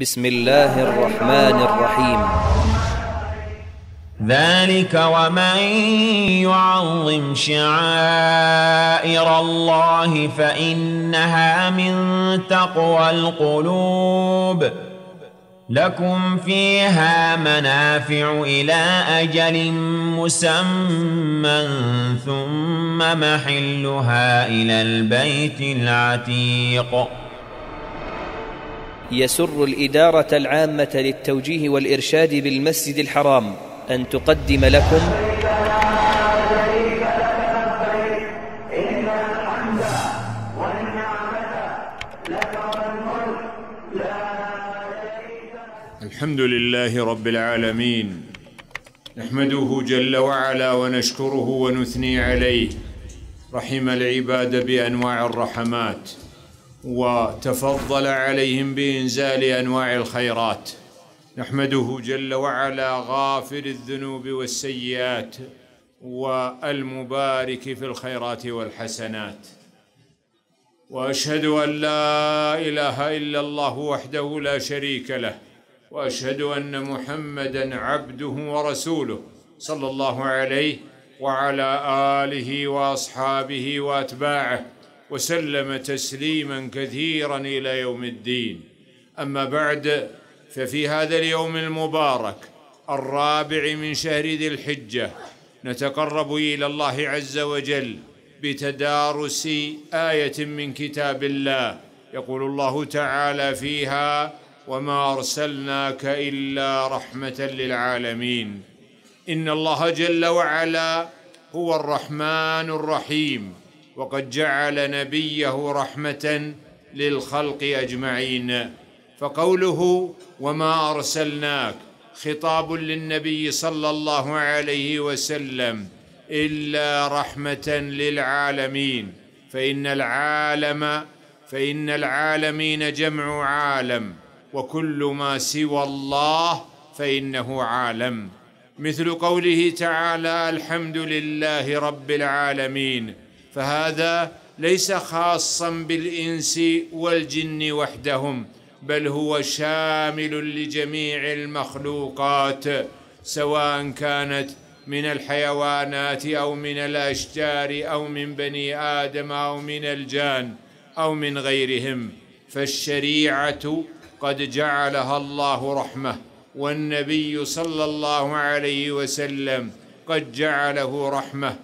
بسم الله الرحمن الرحيم ذلك ومن يعظم شعائر الله فإنها من تقوى القلوب لكم فيها منافع إلى أجل مسمى ثم محلها إلى البيت العتيق يسر الإدارة العامة للتوجيه والإرشاد بالمسجد الحرام أن تقدم لكم الحمد لله رب العالمين نحمده جل وعلا ونشكره ونثني عليه رحم العباد بانواع الرحمات وتفضل عليهم بإنزال أنواع الخيرات نحمده جل وعلا غافر الذنوب والسيئات والمبارك في الخيرات والحسنات واشهد ان لا اله الا الله وحده لا شريك له واشهد ان محمدا عبده ورسوله صلى الله عليه وعلى اله واصحابه واتباعه وسلم تسليما كثيرا الى يوم الدين اما بعد ففي هذا اليوم المبارك الرابع من شهر ذي الحجه نتقرب الى الله عز وجل بتدارس ايه من كتاب الله يقول الله تعالى فيها وما ارسلناك الا رحمه للعالمين ان الله جل وعلا هو الرحمن الرحيم وقد جعل نبيه رحمه للخلق اجمعين فقوله وما ارسلناك خطاب للنبي صلى الله عليه وسلم الا رحمه للعالمين فان العالم فان العالمين جمع عالم وكل ما سوى الله فانه عالم مثل قوله تعالى الحمد لله رب العالمين فهذا ليس خاصا بالانس والجن وحدهم بل هو شامل لجميع المخلوقات سواء كانت من الحيوانات او من الاشجار او من بني ادم او من الجان او من غيرهم فالشريعه قد جعلها الله رحمه والنبي صلى الله عليه وسلم قد جعله رحمه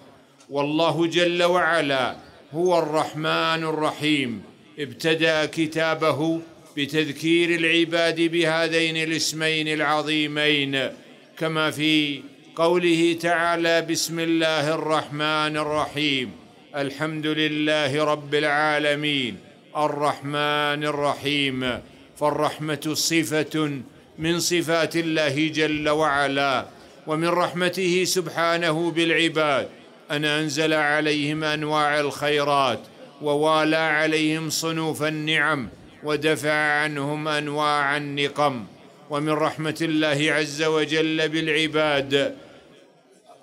والله جل وعلا هو الرحمن الرحيم ابتدا كتابه بتذكير العباد بهذين الاسمين العظيمين كما في قوله تعالى بسم الله الرحمن الرحيم الحمد لله رب العالمين الرحمن الرحيم فالرحمه صفه من صفات الله جل وعلا ومن رحمته سبحانه بالعباد أن أنزل عليهم أنواع الخيرات ووالى عليهم صنوف النعم ودفع عنهم أنواع النقم ومن رحمة الله عز وجل بالعباد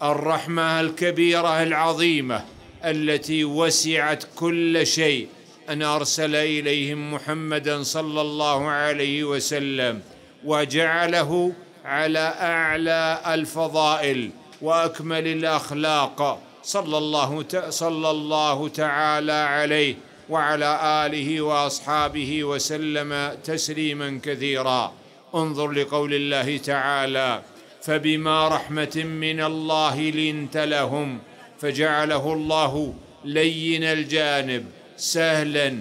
الرحمة الكبيرة العظيمة التي وسعت كل شيء أن أرسل إليهم محمدا صلى الله عليه وسلم وجعله على أعلى الفضائل وأكمل الأخلاق صلى الله صلى الله تعالى عليه وعلى اله واصحابه وسلم تسليما كثيرا انظر لقول الله تعالى فبما رحمه من الله لنت لهم فجعله الله لين الجانب سهلا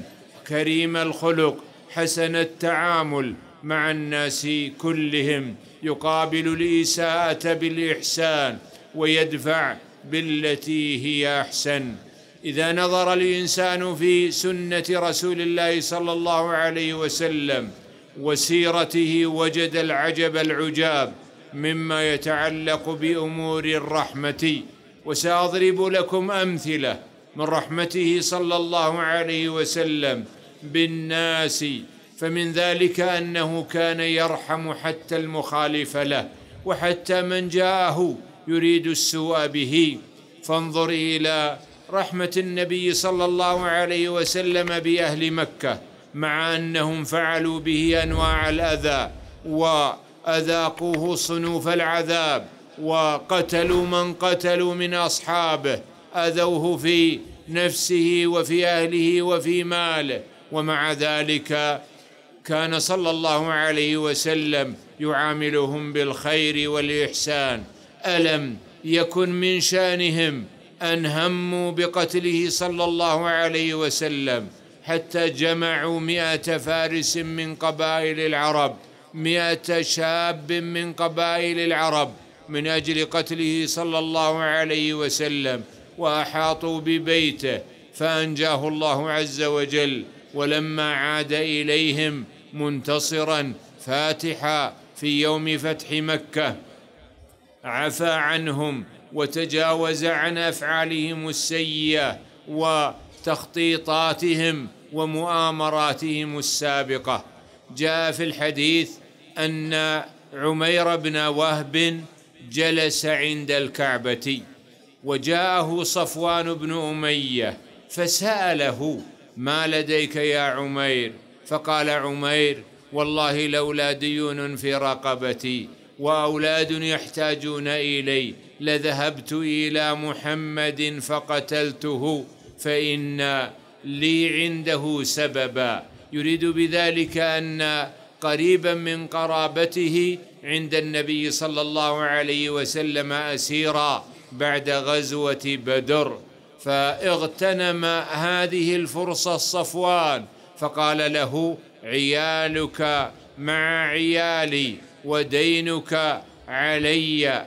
كريم الخلق حسن التعامل مع الناس كلهم يقابل الاساءه بالاحسان ويدفع بالتي هي احسن اذا نظر الانسان في سنه رسول الله صلى الله عليه وسلم وسيرته وجد العجب العجاب مما يتعلق بامور الرحمه وساضرب لكم امثله من رحمته صلى الله عليه وسلم بالناس فمن ذلك انه كان يرحم حتى المخالف له وحتى من جاءه يريد السوء به فانظر إلى رحمة النبي صلى الله عليه وسلم بأهل مكة مع أنهم فعلوا به أنواع الأذى وأذاقوه صنوف العذاب وقتلوا من قتلوا من أصحابه أذوه في نفسه وفي أهله وفي ماله ومع ذلك كان صلى الله عليه وسلم يعاملهم بالخير والإحسان ألم يكن من شانهم أن هموا بقتله صلى الله عليه وسلم حتى جمعوا مئة فارس من قبائل العرب مئة شاب من قبائل العرب من أجل قتله صلى الله عليه وسلم وأحاطوا ببيته فأنجاه الله عز وجل ولما عاد إليهم منتصرا فاتحا في يوم فتح مكة عفى عنهم وتجاوز عن افعالهم السيئه وتخطيطاتهم ومؤامراتهم السابقه جاء في الحديث ان عمير بن وهب جلس عند الكعبه وجاءه صفوان بن اميه فساله ما لديك يا عمير فقال عمير والله لولا ديون في رقبتي واولاد يحتاجون الي لذهبت الى محمد فقتلته فان لي عنده سببا يريد بذلك ان قريبا من قرابته عند النبي صلى الله عليه وسلم اسيرا بعد غزوه بدر فاغتنم هذه الفرصه صفوان فقال له عيالك مع عيالي ودينك علي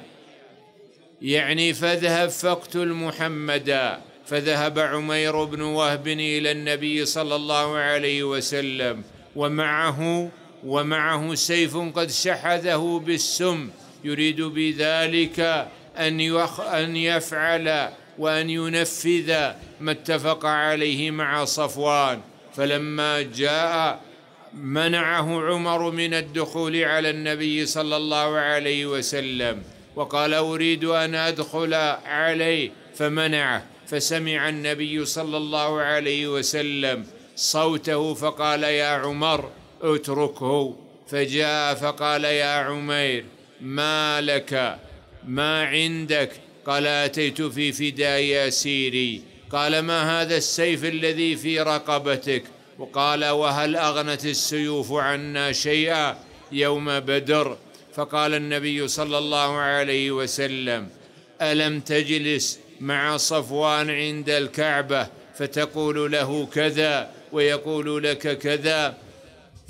يعني فاذهب فاقتل محمدا فذهب عمير بن وهب الى النبي صلى الله عليه وسلم ومعه ومعه سيف قد شحذه بالسم يريد بذلك ان يخ ان يفعل وان ينفذ ما اتفق عليه مع صفوان فلما جاء منعه عمر من الدخول على النبي صلى الله عليه وسلم وقال أريد أن أدخل عليه فمنعه فسمع النبي صلى الله عليه وسلم صوته فقال يا عمر اتركه فجاء فقال يا عمير ما لك ما عندك قال أتيت في فداء أسيري قال ما هذا السيف الذي في رقبتك وقال وهل أغنت السيوف عنا شيئا يوم بدر فقال النبي صلى الله عليه وسلم ألم تجلس مع صفوان عند الكعبة فتقول له كذا ويقول لك كذا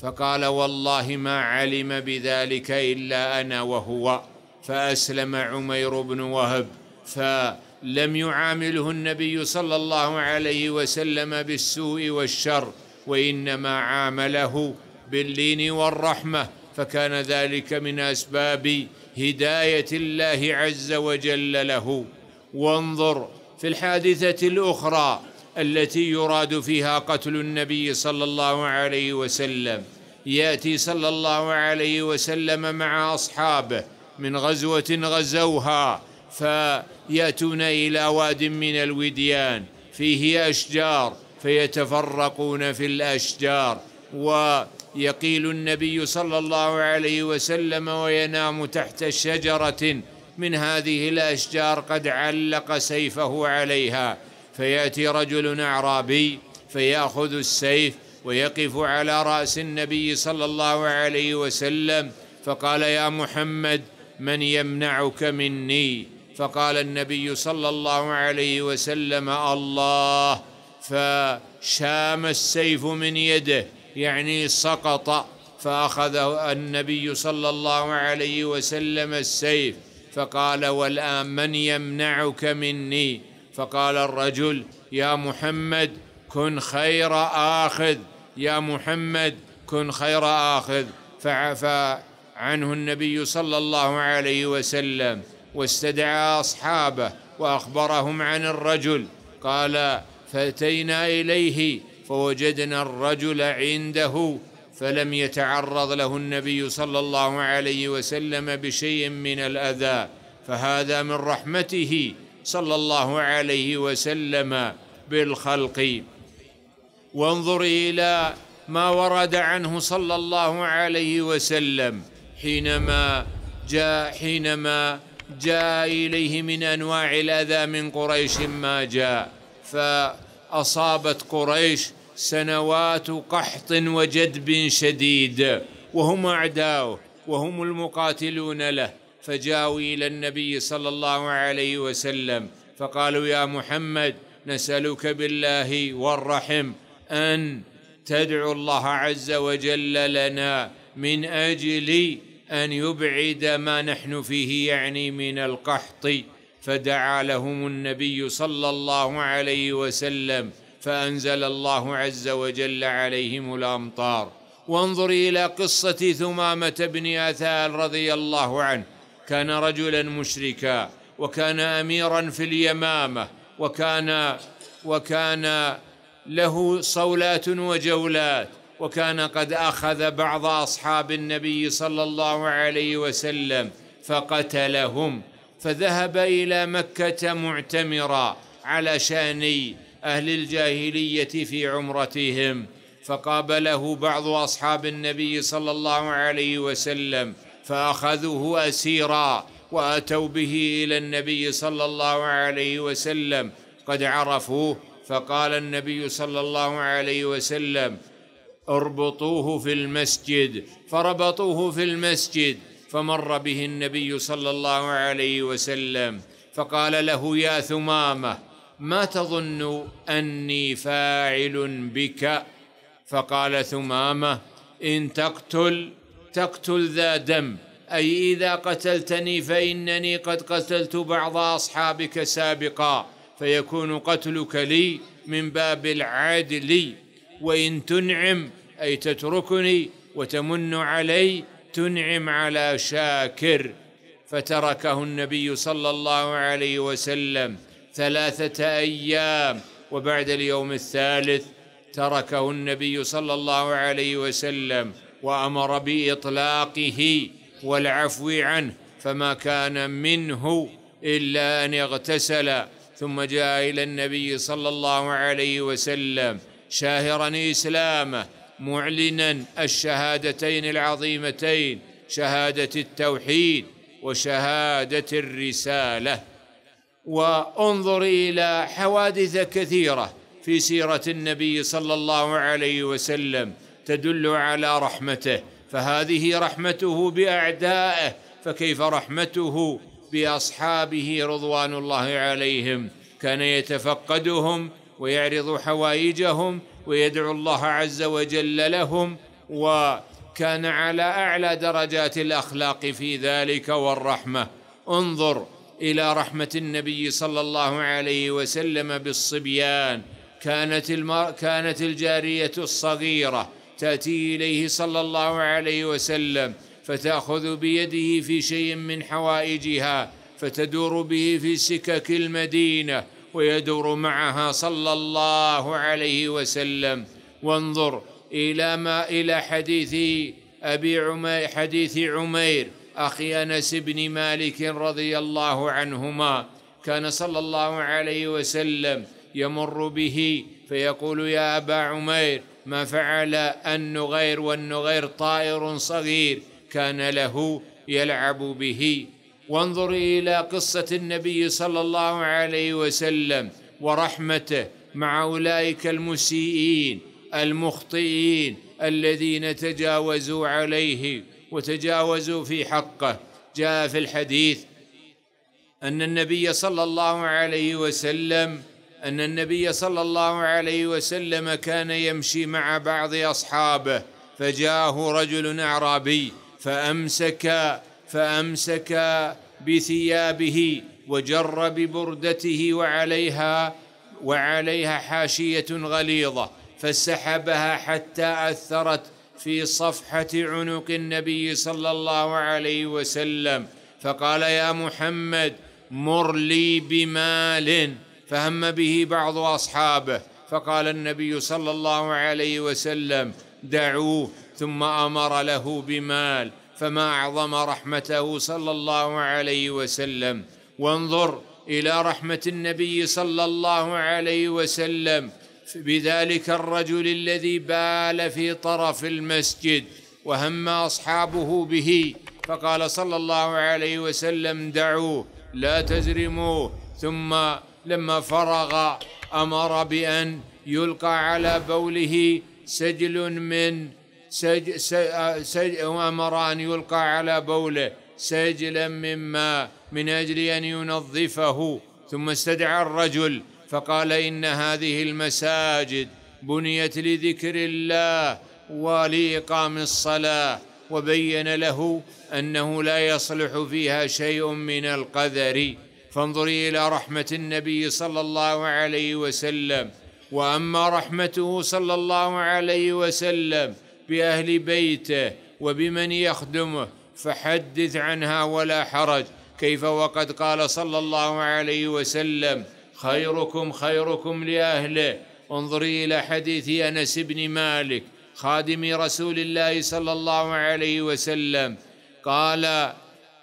فقال والله ما علم بذلك إلا أنا وهو فأسلم عمير بن وهب فلم يعامله النبي صلى الله عليه وسلم بالسوء والشر وانما عامله باللين والرحمه فكان ذلك من اسباب هدايه الله عز وجل له وانظر في الحادثه الاخرى التي يراد فيها قتل النبي صلى الله عليه وسلم ياتي صلى الله عليه وسلم مع اصحابه من غزوه غزوها فياتون الى واد من الوديان فيه اشجار فيتفرقون في الأشجار ويقيل النبي صلى الله عليه وسلم وينام تحت شجرة من هذه الأشجار قد علق سيفه عليها فيأتي رجل أعرابي فيأخذ السيف ويقف على رأس النبي صلى الله عليه وسلم فقال يا محمد من يمنعك مني فقال النبي صلى الله عليه وسلم الله فشام السيف من يده يعني سقط فأخذه النبي صلى الله عليه وسلم السيف فقال والآن من يمنعك مني فقال الرجل يا محمد كن خير آخذ يا محمد كن خير آخذ فعفى عنه النبي صلى الله عليه وسلم واستدعى أصحابه وأخبرهم عن الرجل قال فأتينا إليه فوجدنا الرجل عنده فلم يتعرض له النبي صلى الله عليه وسلم بشيء من الأذى فهذا من رحمته صلى الله عليه وسلم بالخلق وانظر إلى ما ورد عنه صلى الله عليه وسلم حينما جاء حينما جاء إليه من أنواع الأذى من قريش ما جاء ف اصابت قريش سنوات قحط وجدب شديد وهم اعداؤه وهم المقاتلون له فجاءوا الى النبي صلى الله عليه وسلم فقالوا يا محمد نسالك بالله والرحم ان تدعو الله عز وجل لنا من اجل ان يبعد ما نحن فيه يعني من القحط فدعا لهم النبي صلى الله عليه وسلم فأنزل الله عز وجل عليهم الأمطار وانظر إلى قصة ثمامة بن أثال رضي الله عنه كان رجلا مشركا وكان أميرا في اليمامة وكان وكان له صولات وجولات وكان قد أخذ بعض أصحاب النبي صلى الله عليه وسلم فقتلهم فذهب إلى مكة معتمرا على شأن أهل الجاهلية في عمرتهم فقابله بعض أصحاب النبي صلى الله عليه وسلم فأخذوه أسيرا وأتوا به إلى النبي صلى الله عليه وسلم قد عرفوه فقال النبي صلى الله عليه وسلم اربطوه في المسجد فربطوه في المسجد فمر به النبي صلى الله عليه وسلم فقال له يا ثمامه ما تظن اني فاعل بك فقال ثمامه ان تقتل تقتل ذا دم اي اذا قتلتني فانني قد قتلت بعض اصحابك سابقا فيكون قتلك لي من باب العدل وان تنعم اي تتركني وتمن علي تنعم على شاكر فتركه النبي صلى الله عليه وسلم ثلاثه ايام وبعد اليوم الثالث تركه النبي صلى الله عليه وسلم وامر باطلاقه والعفو عنه فما كان منه الا ان يغتسل ثم جاء الى النبي صلى الله عليه وسلم شاهرا اسلامه معلنا الشهادتين العظيمتين شهاده التوحيد وشهاده الرساله وانظر الى حوادث كثيره في سيره النبي صلى الله عليه وسلم تدل على رحمته فهذه رحمته باعدائه فكيف رحمته باصحابه رضوان الله عليهم كان يتفقدهم ويعرض حوائجهم ويدعو الله عز وجل لهم وكان على اعلى درجات الاخلاق في ذلك والرحمه انظر الى رحمه النبي صلى الله عليه وسلم بالصبيان كانت المر... كانت الجاريه الصغيره تاتي اليه صلى الله عليه وسلم فتاخذ بيده في شيء من حوائجها فتدور به في سكك المدينه ويدور معها صلى الله عليه وسلم وانظر إلى ما إلى حديث أبي عمير حديث عمير أخي أنس بن مالك رضي الله عنهما كان صلى الله عليه وسلم يمر به فيقول يا أبا عمير ما فعل النغير والنغير طائر صغير كان له يلعب به وانظري الى قصه النبي صلى الله عليه وسلم ورحمته مع اولئك المسيئين المخطئين الذين تجاوزوا عليه وتجاوزوا في حقه جاء في الحديث ان النبي صلى الله عليه وسلم ان النبي صلى الله عليه وسلم كان يمشي مع بعض اصحابه فجاءه رجل اعرابي فامسك فامسك بثيابه وجر ببردته وعليها وعليها حاشيه غليظه فسحبها حتى اثرت في صفحه عنق النبي صلى الله عليه وسلم فقال يا محمد مر لي بمال فهم به بعض اصحابه فقال النبي صلى الله عليه وسلم دعوه ثم امر له بمال فما اعظم رحمته صلى الله عليه وسلم وانظر الى رحمه النبي صلى الله عليه وسلم بذلك الرجل الذي بال في طرف المسجد وهم اصحابه به فقال صلى الله عليه وسلم دعوه لا تزرموه ثم لما فرغ امر بان يلقى على بوله سجل من سج سج وأمر أن يلقى على بوله سجلا من ماء من أجل أن ينظفه ثم استدعى الرجل فقال إن هذه المساجد بنيت لذكر الله ولإقام الصلاة وبين له أنه لا يصلح فيها شيء من القذر فانظري إلى رحمة النبي صلى الله عليه وسلم وأما رحمته صلى الله عليه وسلم باهل بيته وبمن يخدمه فحدث عنها ولا حرج كيف وقد قال صلى الله عليه وسلم خيركم خيركم لاهله انظري الى حديث انس بن مالك خادم رسول الله صلى الله عليه وسلم قال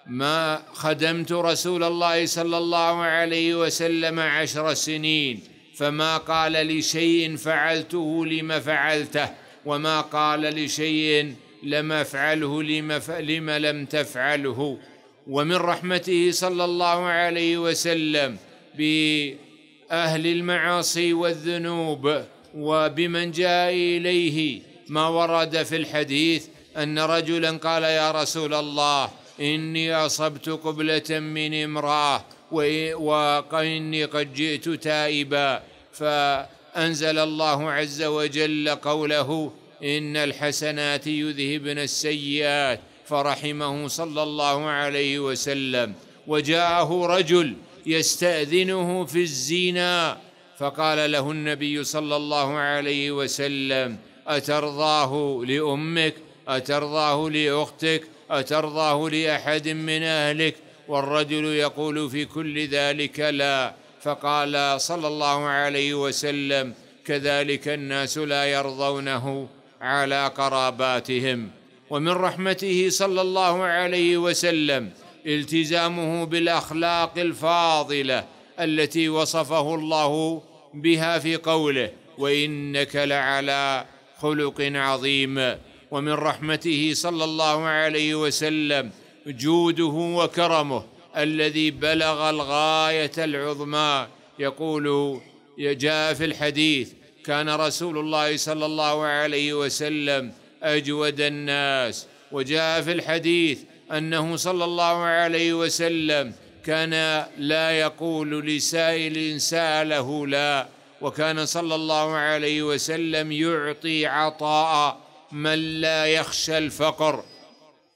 ما خدمت رسول الله صلى الله عليه وسلم عشر سنين فما قال لي شيء فعلته لما فعلته وما قال لشيء لم افعله لم لم تفعله ومن رحمته صلى الله عليه وسلم باهل المعاصي والذنوب وبمن جاء اليه ما ورد في الحديث ان رجلا قال يا رسول الله اني اصبت قبله من امراه واني قد جئت تائبا ف انزل الله عز وجل قوله ان الحسنات يذهبن السيئات فرحمه صلى الله عليه وسلم وجاءه رجل يستاذنه في الزنا فقال له النبي صلى الله عليه وسلم اترضاه لامك اترضاه لاختك اترضاه لاحد من اهلك والرجل يقول في كل ذلك لا فقال صلى الله عليه وسلم كذلك الناس لا يرضونه على قراباتهم ومن رحمته صلى الله عليه وسلم التزامه بالاخلاق الفاضله التي وصفه الله بها في قوله وانك لعلى خلق عظيم ومن رحمته صلى الله عليه وسلم جوده وكرمه الذي بلغ الغايه العظمى يقول جاء في الحديث كان رسول الله صلى الله عليه وسلم اجود الناس وجاء في الحديث انه صلى الله عليه وسلم كان لا يقول لسائل ساله لا وكان صلى الله عليه وسلم يعطي عطاء من لا يخشى الفقر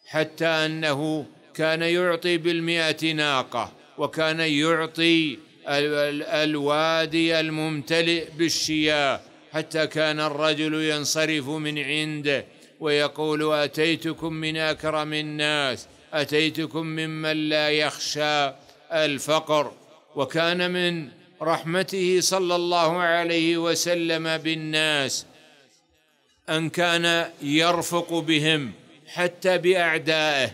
حتى انه كان يعطي بالمئة ناقة وكان يعطي الوادي الممتلئ بالشياه حتى كان الرجل ينصرف من عنده ويقول أتيتكم من أكرم الناس أتيتكم ممن لا يخشى الفقر وكان من رحمته صلى الله عليه وسلم بالناس أن كان يرفق بهم حتى بأعدائه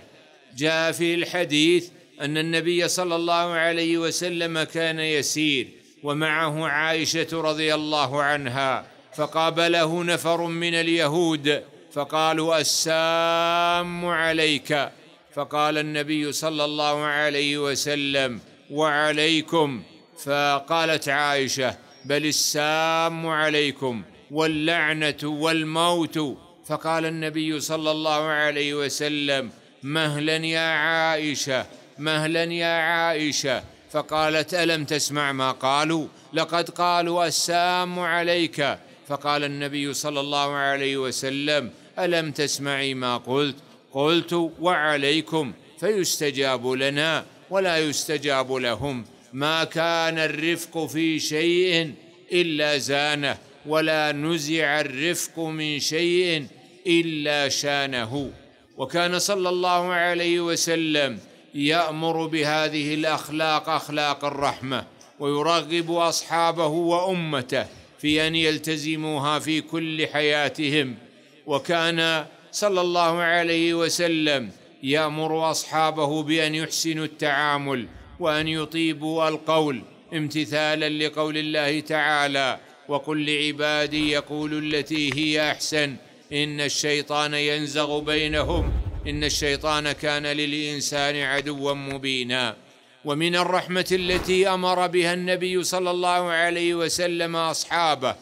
جاء في الحديث أن النبي صلى الله عليه وسلم كان يسير ومعه عائشة رضي الله عنها فقابله نفر من اليهود فقالوا السام عليك فقال النبي صلى الله عليه وسلم وعليكم فقالت عائشة بل السام عليكم واللعنة والموت فقال النبي صلى الله عليه وسلم مهلا يا عائشة مهلا يا عائشة فقالت ألم تسمع ما قالوا لقد قالوا السام عليك فقال النبي صلى الله عليه وسلم ألم تسمعي ما قلت قلت وعليكم فيستجاب لنا ولا يستجاب لهم ما كان الرفق في شيء إلا زانه ولا نزع الرفق من شيء إلا شانه وكان صلى الله عليه وسلم يامر بهذه الاخلاق اخلاق الرحمه ويرغب اصحابه وامته في ان يلتزموها في كل حياتهم وكان صلى الله عليه وسلم يامر اصحابه بان يحسنوا التعامل وان يطيبوا القول امتثالا لقول الله تعالى وقل لعبادي يقولوا التي هي احسن إن الشيطان ينزغ بينهم إن الشيطان كان للإنسان عدوا مبينا ومن الرحمة التي أمر بها النبي صلى الله عليه وسلم أصحابه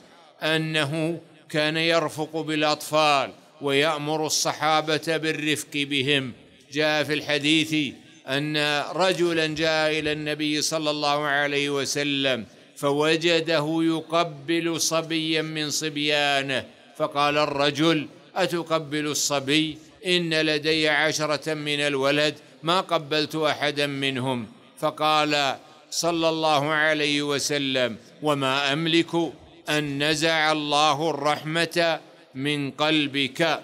أنه كان يرفق بالأطفال ويأمر الصحابة بالرفق بهم جاء في الحديث أن رجلا جاء إلى النبي صلى الله عليه وسلم فوجده يقبل صبيا من صبيانه فقال الرجل أتقبل الصبي إن لدي عشرة من الولد ما قبلت أحدا منهم فقال صلى الله عليه وسلم وما أملك أن نزع الله الرحمة من قلبك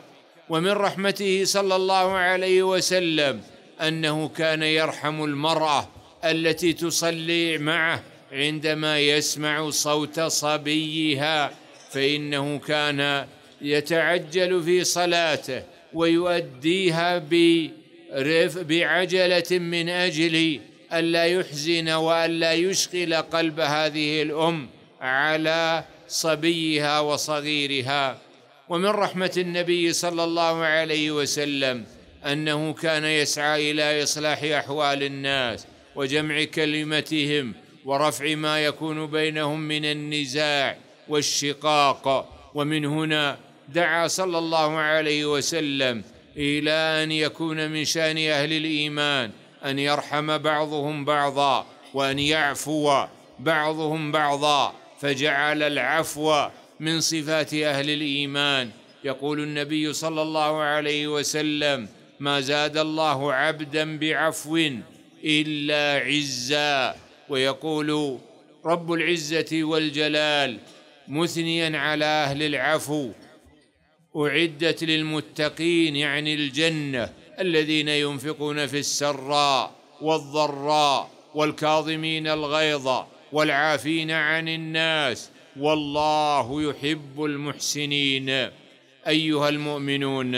ومن رحمته صلى الله عليه وسلم أنه كان يرحم المرأة التي تصلي معه عندما يسمع صوت صبيها فإنه كان يتعجل في صلاته ويؤديها برف بعجلة من أجل ألا يحزن وألا يشغل قلب هذه الأم على صبيها وصغيرها ومن رحمة النبي صلى الله عليه وسلم أنه كان يسعى إلى إصلاح أحوال الناس وجمع كلمتهم ورفع ما يكون بينهم من النزاع والشقاق ومن هنا دعا صلى الله عليه وسلم الى ان يكون من شان اهل الايمان ان يرحم بعضهم بعضا وان يعفو بعضهم بعضا فجعل العفو من صفات اهل الايمان يقول النبي صلى الله عليه وسلم ما زاد الله عبدا بعفو الا عزا ويقول رب العزه والجلال مثنيا على أهل العفو أعدت للمتقين يعني الجنة الذين ينفقون في السراء والضراء والكاظمين الغيظ والعافين عن الناس والله يحب المحسنين أيها المؤمنون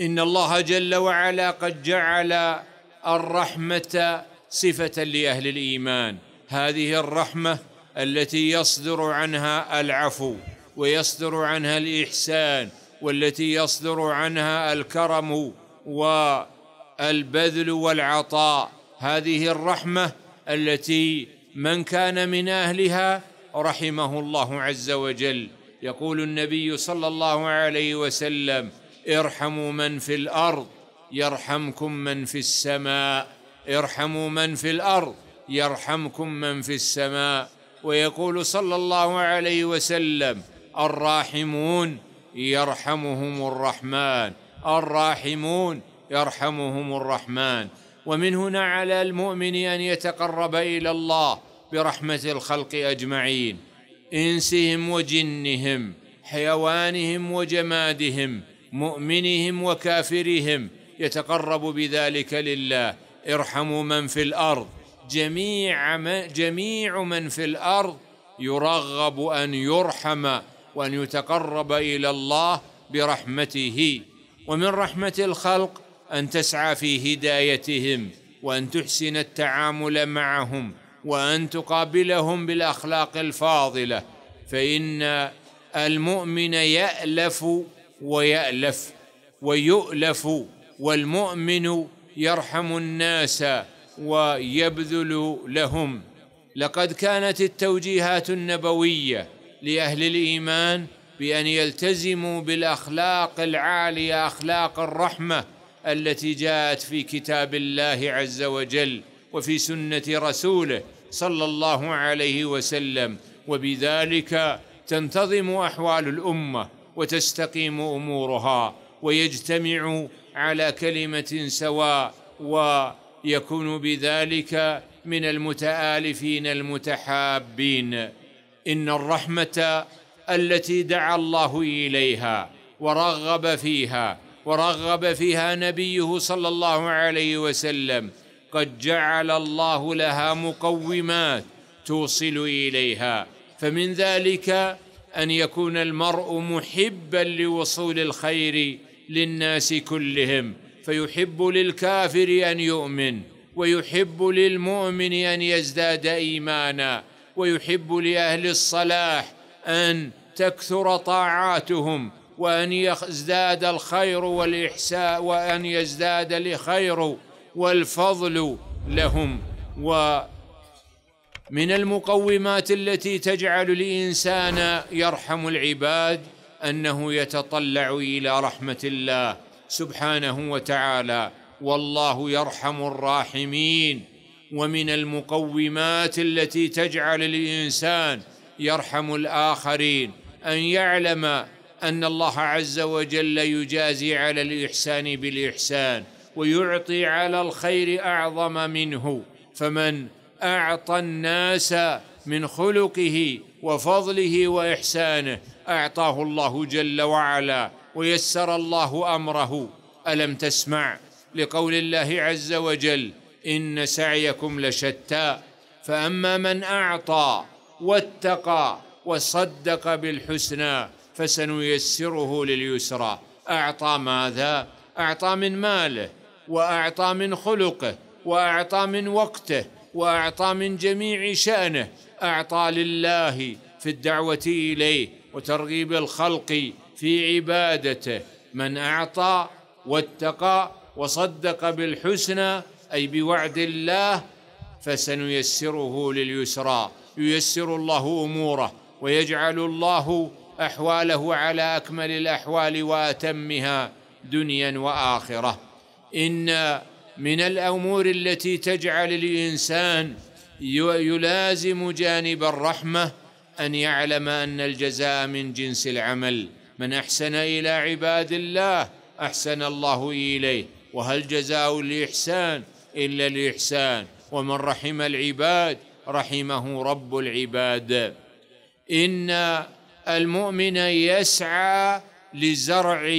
إن الله جل وعلا قد جعل الرحمة صفة لأهل الإيمان هذه الرحمة التي يصدر عنها العفو ويصدر عنها الإحسان والتي يصدر عنها الكرم والبذل والعطاء هذه الرحمة التي من كان من أهلها رحمه الله عز وجل يقول النبي صلى الله عليه وسلم ارحموا من في الأرض يرحمكم من في السماء ارحموا من في الأرض يرحمكم من في السماء ويقول صلى الله عليه وسلم الراحمون يرحمهم الرحمن الراحمون يرحمهم الرحمن ومن هنا على المؤمن ان يتقرب الى الله برحمه الخلق اجمعين انسهم وجنهم حيوانهم وجمادهم مؤمنهم وكافرهم يتقرب بذلك لله ارحموا من في الارض جميع من, جميع من في الارض يرغب ان يرحم وان يتقرب الى الله برحمته ومن رحمه الخلق ان تسعى في هدايتهم وان تحسن التعامل معهم وان تقابلهم بالاخلاق الفاضله فان المؤمن يالف ويالف ويؤلف والمؤمن يرحم الناس ويبذل لهم لقد كانت التوجيهات النبويه لاهل الايمان بان يلتزموا بالاخلاق العاليه اخلاق الرحمه التي جاءت في كتاب الله عز وجل وفي سنه رسوله صلى الله عليه وسلم وبذلك تنتظم احوال الامه وتستقيم امورها ويجتمع على كلمه سواء و يكون بذلك من المتآلفين المتحابين إن الرحمة التي دعا الله إليها ورغب فيها ورغب فيها نبيه صلى الله عليه وسلم قد جعل الله لها مقومات توصل إليها فمن ذلك أن يكون المرء محبا لوصول الخير للناس كلهم فيحب للكافر ان يؤمن ويحب للمؤمن ان يزداد ايمانا ويحب لاهل الصلاح ان تكثر طاعاتهم وان يزداد الخير والاحساء وان يزداد الخير والفضل لهم ومن المقومات التي تجعل الانسان يرحم العباد انه يتطلع الى رحمه الله سبحانه وتعالى والله يرحم الراحمين ومن المقومات التي تجعل الانسان يرحم الاخرين ان يعلم ان الله عز وجل يجازي على الاحسان بالاحسان ويعطي على الخير اعظم منه فمن اعطى الناس من خلقه وفضله واحسانه اعطاه الله جل وعلا ويسر الله امره الم تسمع لقول الله عز وجل ان سعيكم لشتى فاما من اعطى واتقى وصدق بالحسنى فسنيسره لليسرى اعطى ماذا اعطى من ماله واعطى من خلقه واعطى من وقته واعطى من جميع شانه اعطى لله في الدعوه اليه وترغيب الخلق في عبادته من اعطى واتقى وصدق بالحسنى اي بوعد الله فسنيسره لليسرى ييسر الله اموره ويجعل الله احواله على اكمل الاحوال واتمها دنيا واخره ان من الامور التي تجعل الانسان يلازم جانب الرحمه ان يعلم ان الجزاء من جنس العمل من أحسن إلى عباد الله أحسن الله إليه وهل جزاء الإحسان إلا الإحسان ومن رحم العباد رحمه رب العباد إن المؤمن يسعى لزرع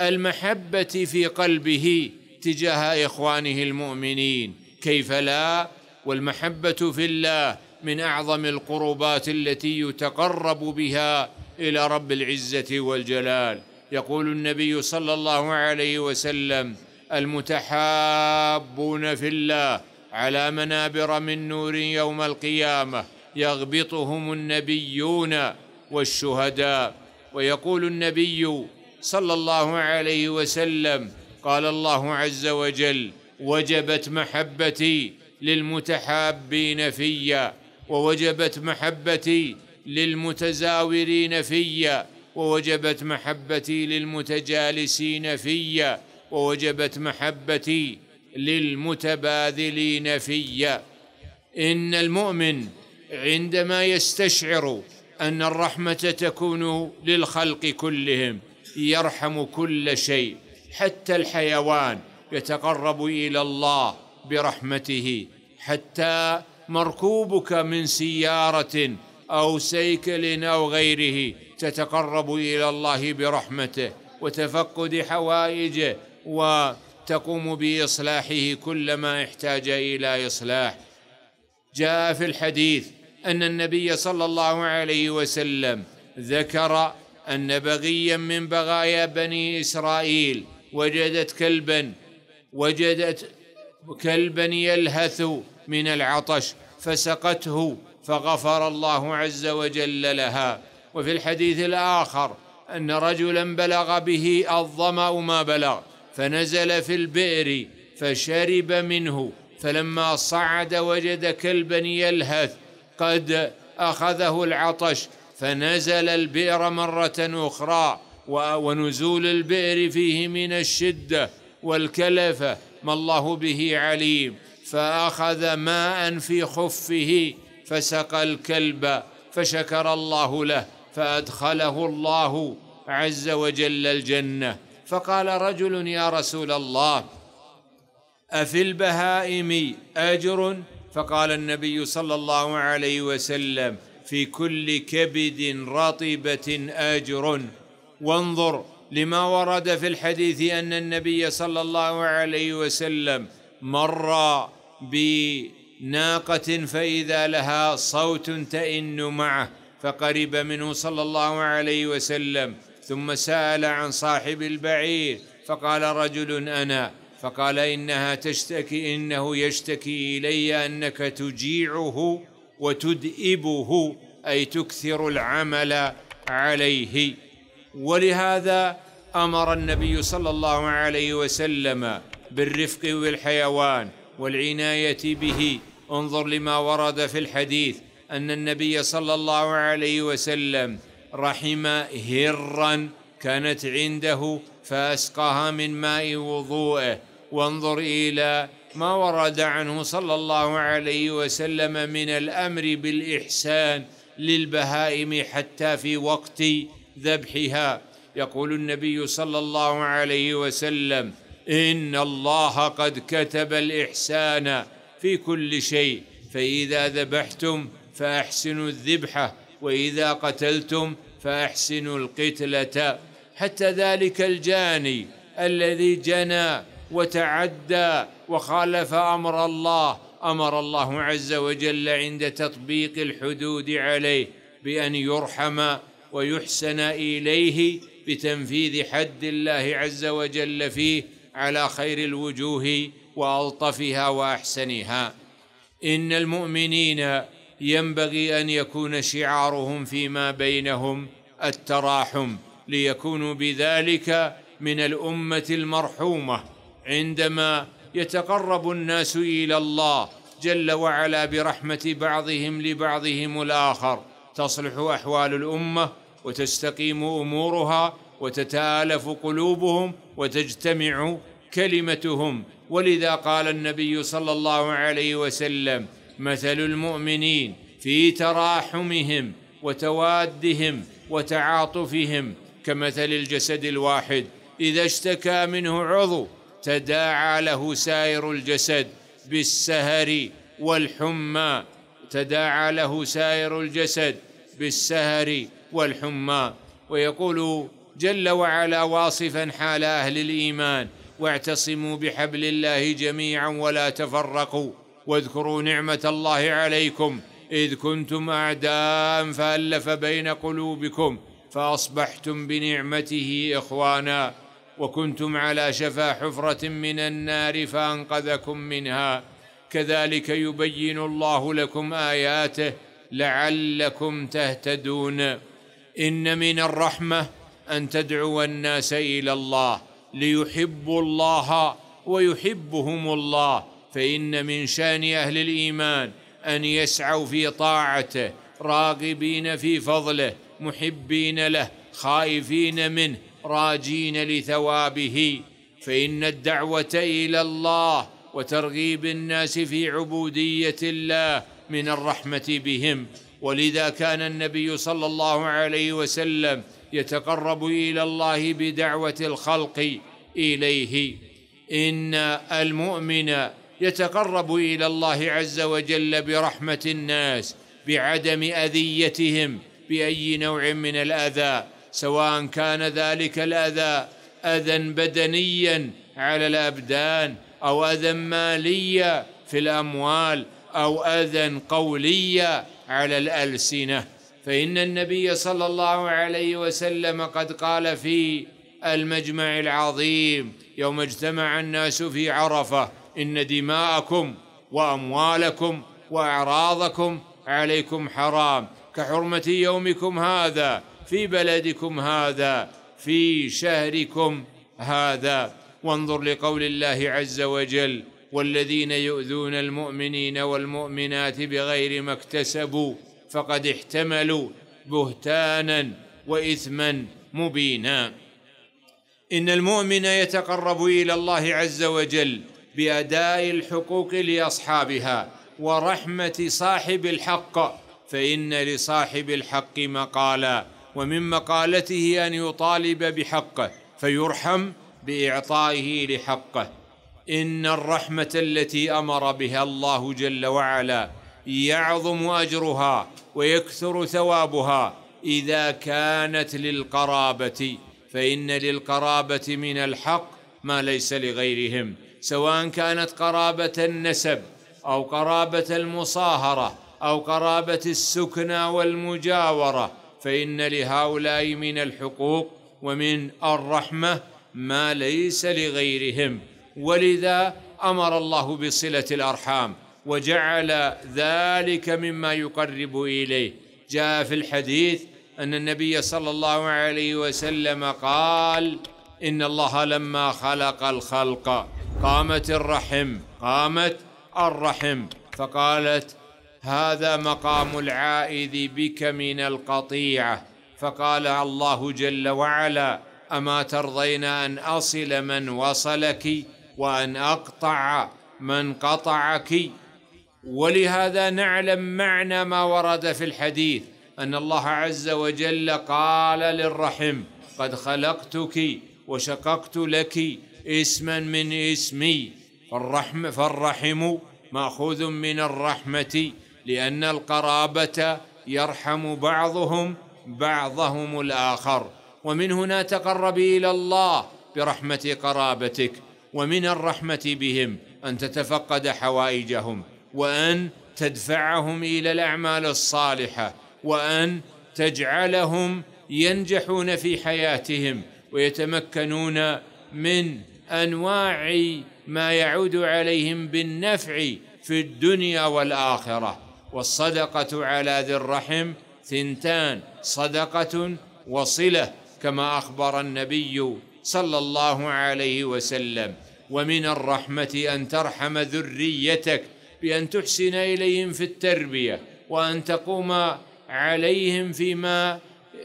المحبة في قلبه تجاه إخوانه المؤمنين كيف لا والمحبة في الله من أعظم القربات التي يتقرب بها الى رب العزه والجلال يقول النبي صلى الله عليه وسلم المتحابون في الله على منابر من نور يوم القيامه يغبطهم النبيون والشهداء ويقول النبي صلى الله عليه وسلم قال الله عز وجل وجبت محبتي للمتحابين في ووجبت محبتي للمتزاورين في ووجبت محبتي للمتجالسين في ووجبت محبتي للمتباذلين في إن المؤمن عندما يستشعر أن الرحمة تكون للخلق كلهم يرحم كل شيء حتى الحيوان يتقرب إلى الله برحمته حتى مركوبك من سيارة أو سيكل أو غيره تتقرب إلى الله برحمته وتفقد حوائجه وتقوم بإصلاحه كل ما احتاج إلى إصلاح جاء في الحديث أن النبي صلى الله عليه وسلم ذكر أن بغيا من بغايا بني إسرائيل وجدت كلبا وجدت كلبا يلهث من العطش فسقته فغفر الله عز وجل لها وفي الحديث الآخر أن رجلا بلغ به الظمأ ما بلغ فنزل في البئر فشرب منه فلما صعد وجد كلبا يلهث قد أخذه العطش فنزل البئر مرة أخرى ونزول البئر فيه من الشدة والكلفة ما الله به عليم فأخذ ماء في خفه فسقى الكلب فشكر الله له فادخله الله عز وجل الجنه فقال رجل يا رسول الله افي البهائم اجر فقال النبي صلى الله عليه وسلم في كل كبد رطبه اجر وانظر لما ورد في الحديث ان النبي صلى الله عليه وسلم مر ب ناقة فإذا لها صوت تئن معه فقرب منه صلى الله عليه وسلم ثم سأل عن صاحب البعير فقال رجل أنا فقال إنها تشتكي إنه يشتكي إلي أنك تجيعه وتدئبه أي تكثر العمل عليه ولهذا أمر النبي صلى الله عليه وسلم بالرفق والحيوان والعناية به انظر لما ورد في الحديث أن النبي صلى الله عليه وسلم رحم هرا كانت عنده فأسقاها من ماء وضوءه وانظر إلى ما ورد عنه صلى الله عليه وسلم من الأمر بالإحسان للبهائم حتى في وقت ذبحها يقول النبي صلى الله عليه وسلم إن الله قد كتب الإحسان في كل شيء فإذا ذبحتم فأحسنوا الذبحة وإذا قتلتم فأحسنوا القتلة حتى ذلك الجاني الذي جنى وتعدى وخالف أمر الله أمر الله عز وجل عند تطبيق الحدود عليه بأن يرحم ويحسن إليه بتنفيذ حد الله عز وجل فيه على خير الوجوه والطفها واحسنها ان المؤمنين ينبغي ان يكون شعارهم فيما بينهم التراحم ليكونوا بذلك من الامه المرحومه عندما يتقرب الناس الى الله جل وعلا برحمه بعضهم لبعضهم الاخر تصلح احوال الامه وتستقيم امورها وتتالف قلوبهم وتجتمع كلمتهم ولذا قال النبي صلى الله عليه وسلم مثل المؤمنين في تراحمهم وتوادهم وتعاطفهم كمثل الجسد الواحد اذا اشتكى منه عضو تداعى له سائر الجسد بالسهر والحمى تداعى له سائر الجسد بالسهر والحمى ويقول جل وعلا واصفا حال اهل الايمان واعتصموا بحبل الله جميعا ولا تفرقوا واذكروا نعمه الله عليكم اذ كنتم اعداء فالف بين قلوبكم فاصبحتم بنعمته اخوانا وكنتم على شفا حفره من النار فانقذكم منها كذلك يبين الله لكم اياته لعلكم تهتدون ان من الرحمه ان تدعو الناس الى الله ليحبوا الله ويحبهم الله فإن من شان أهل الإيمان أن يسعوا في طاعته راغبين في فضله محبين له خائفين منه راجين لثوابه فإن الدعوة إلى الله وترغيب الناس في عبودية الله من الرحمة بهم ولذا كان النبي صلى الله عليه وسلم يتقرب الى الله بدعوه الخلق اليه ان المؤمن يتقرب الى الله عز وجل برحمه الناس بعدم اذيتهم باي نوع من الاذى سواء كان ذلك الاذى اذى بدنيا على الابدان او اذى ماليا في الاموال او اذى قوليا على الالسنه فإن النبي صلى الله عليه وسلم قد قال في المجمع العظيم يوم اجتمع الناس في عرفة إن دماءكم وأموالكم وأعراضكم عليكم حرام كحرمة يومكم هذا في بلدكم هذا في شهركم هذا وانظر لقول الله عز وجل والذين يؤذون المؤمنين والمؤمنات بغير ما اكتسبوا فقد احتملوا بهتانا واثما مبينا ان المؤمن يتقرب الى الله عز وجل باداء الحقوق لاصحابها ورحمه صاحب الحق فان لصاحب الحق مقالا ومن مقالته ان يطالب بحقه فيرحم باعطائه لحقه ان الرحمه التي امر بها الله جل وعلا يعظم اجرها ويكثر ثوابها إذا كانت للقرابة فإن للقرابة من الحق ما ليس لغيرهم سواء كانت قرابة النسب أو قرابة المصاهرة أو قرابة السكنى والمجاورة فإن لهؤلاء من الحقوق ومن الرحمة ما ليس لغيرهم ولذا أمر الله بصلة الأرحام وجعل ذلك مما يقرب اليه جاء في الحديث ان النبي صلى الله عليه وسلم قال ان الله لما خلق الخلق قامت الرحم قامت الرحم فقالت هذا مقام العائذ بك من القطيعه فقال الله جل وعلا اما ترضين ان اصل من وصلك وان اقطع من قطعك ولهذا نعلم معنى ما ورد في الحديث ان الله عز وجل قال للرحم قد خلقتك وشققت لك اسما من اسمي فالرحم فالرحم ماخوذ من الرحمه لان القرابه يرحم بعضهم بعضهم الاخر ومن هنا تقرب الى الله برحمه قرابتك ومن الرحمه بهم ان تتفقد حوائجهم وأن تدفعهم إلى الأعمال الصالحة وأن تجعلهم ينجحون في حياتهم ويتمكنون من أنواع ما يعود عليهم بالنفع في الدنيا والآخرة والصدقة على ذي الرحم ثنتان صدقة وصلة كما أخبر النبي صلى الله عليه وسلم ومن الرحمة أن ترحم ذريتك بأن تحسن إليهم في التربية وأن تقوم عليهم فيما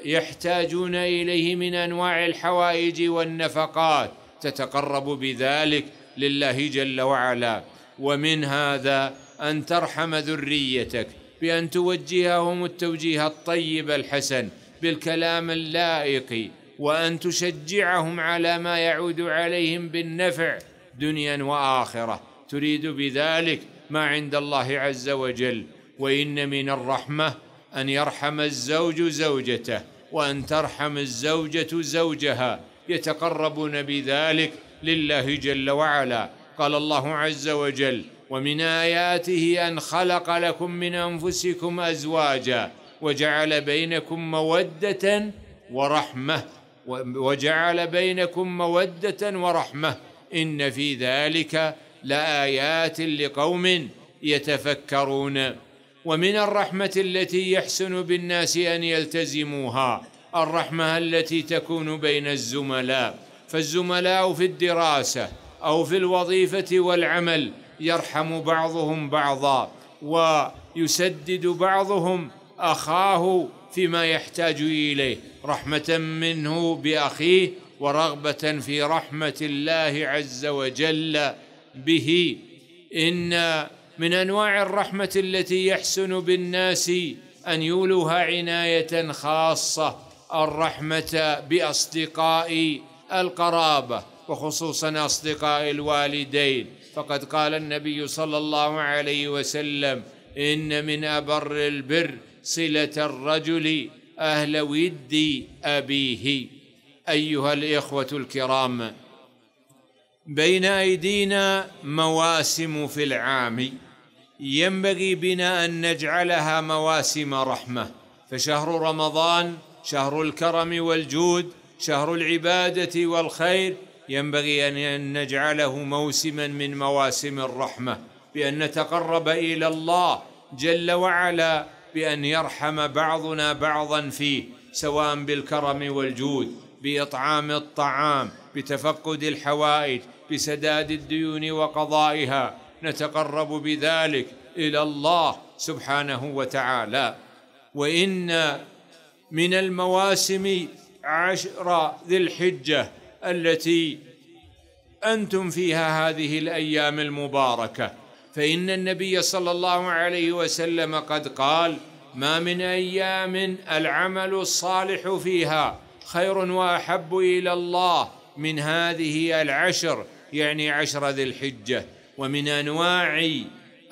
يحتاجون إليه من أنواع الحوائج والنفقات تتقرب بذلك لله جل وعلا ومن هذا أن ترحم ذريتك بأن توجههم التوجيه الطيب الحسن بالكلام اللائق وأن تشجعهم على ما يعود عليهم بالنفع دنيا وآخرة تريد بذلك ما عند الله عز وجل وان من الرحمه ان يرحم الزوج زوجته وان ترحم الزوجه زوجها يتقربون بذلك لله جل وعلا قال الله عز وجل ومن اياته ان خلق لكم من انفسكم ازواجا وجعل بينكم موده ورحمه وجعل بينكم موده ورحمه ان في ذلك لآيات لقوم يتفكرون ومن الرحمة التي يحسن بالناس أن يلتزموها الرحمة التي تكون بين الزملاء فالزملاء في الدراسة أو في الوظيفة والعمل يرحم بعضهم بعضا ويسدد بعضهم أخاه فيما يحتاج إليه رحمة منه بأخيه ورغبة في رحمة الله عز وجل به إن من أنواع الرحمة التي يحسن بالناس أن يولوها عناية خاصة الرحمة بأصدقاء القرابة وخصوصا أصدقاء الوالدين فقد قال النبي صلى الله عليه وسلم إن من أبر البر صلة الرجل أهل ود أبيه أيها الإخوة الكرام بين أيدينا مواسم في العام ينبغي بنا أن نجعلها مواسم رحمة فشهر رمضان شهر الكرم والجود شهر العبادة والخير ينبغي أن نجعله موسما من مواسم الرحمة بأن نتقرب إلى الله جل وعلا بأن يرحم بعضنا بعضا فيه سواء بالكرم والجود بإطعام الطعام بتفقد الحوائج بسداد الديون وقضائها نتقرب بذلك الى الله سبحانه وتعالى وان من المواسم عشر ذي الحجه التي انتم فيها هذه الايام المباركه فان النبي صلى الله عليه وسلم قد قال ما من ايام العمل الصالح فيها خير واحب الى الله من هذه العشر يعني عشر ذي الحجة ومن أنواع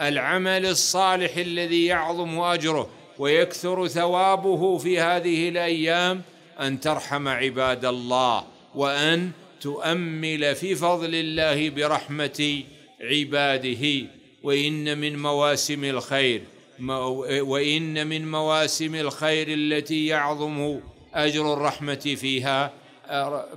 العمل الصالح الذي يعظم أجره ويكثر ثوابه في هذه الأيام أن ترحم عباد الله وأن تؤمل في فضل الله برحمة عباده وإن من مواسم الخير وإن من مواسم الخير التي يعظم أجر الرحمة فيها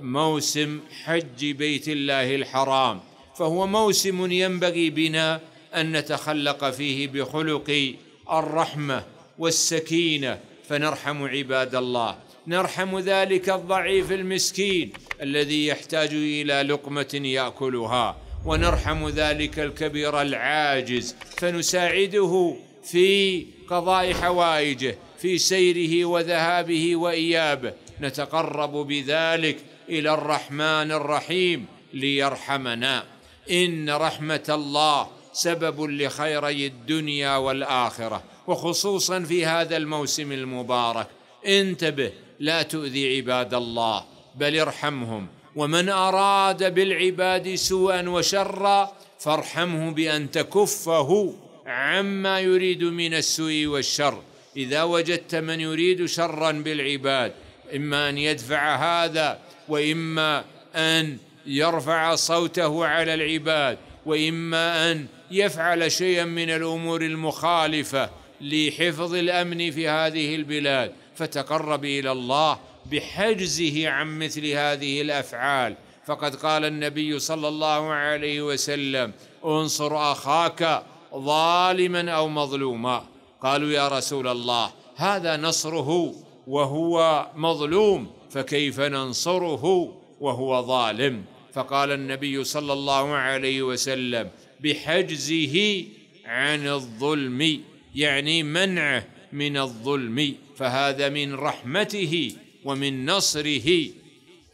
موسم حج بيت الله الحرام فهو موسم ينبغي بنا ان نتخلق فيه بخلق الرحمه والسكينه فنرحم عباد الله نرحم ذلك الضعيف المسكين الذي يحتاج الى لقمه ياكلها ونرحم ذلك الكبير العاجز فنساعده في قضاء حوائجه في سيره وذهابه وايابه نتقرب بذلك إلى الرحمن الرحيم ليرحمنا إن رحمة الله سبب لخيري الدنيا والآخرة وخصوصا في هذا الموسم المبارك انتبه لا تؤذي عباد الله بل ارحمهم ومن أراد بالعباد سوءا وشرا فارحمه بأن تكفه عما يريد من السوء والشر إذا وجدت من يريد شرا بالعباد إما أن يدفع هذا وإما أن يرفع صوته على العباد وإما أن يفعل شيئا من الأمور المخالفة لحفظ الأمن في هذه البلاد فتقرب إلى الله بحجزه عن مثل هذه الأفعال فقد قال النبي صلى الله عليه وسلم انصر أخاك ظالما أو مظلوما قالوا يا رسول الله هذا نصره وهو مظلوم فكيف ننصره وهو ظالم فقال النبي صلى الله عليه وسلم بحجزه عن الظلم يعني منعه من الظلم فهذا من رحمته ومن نصره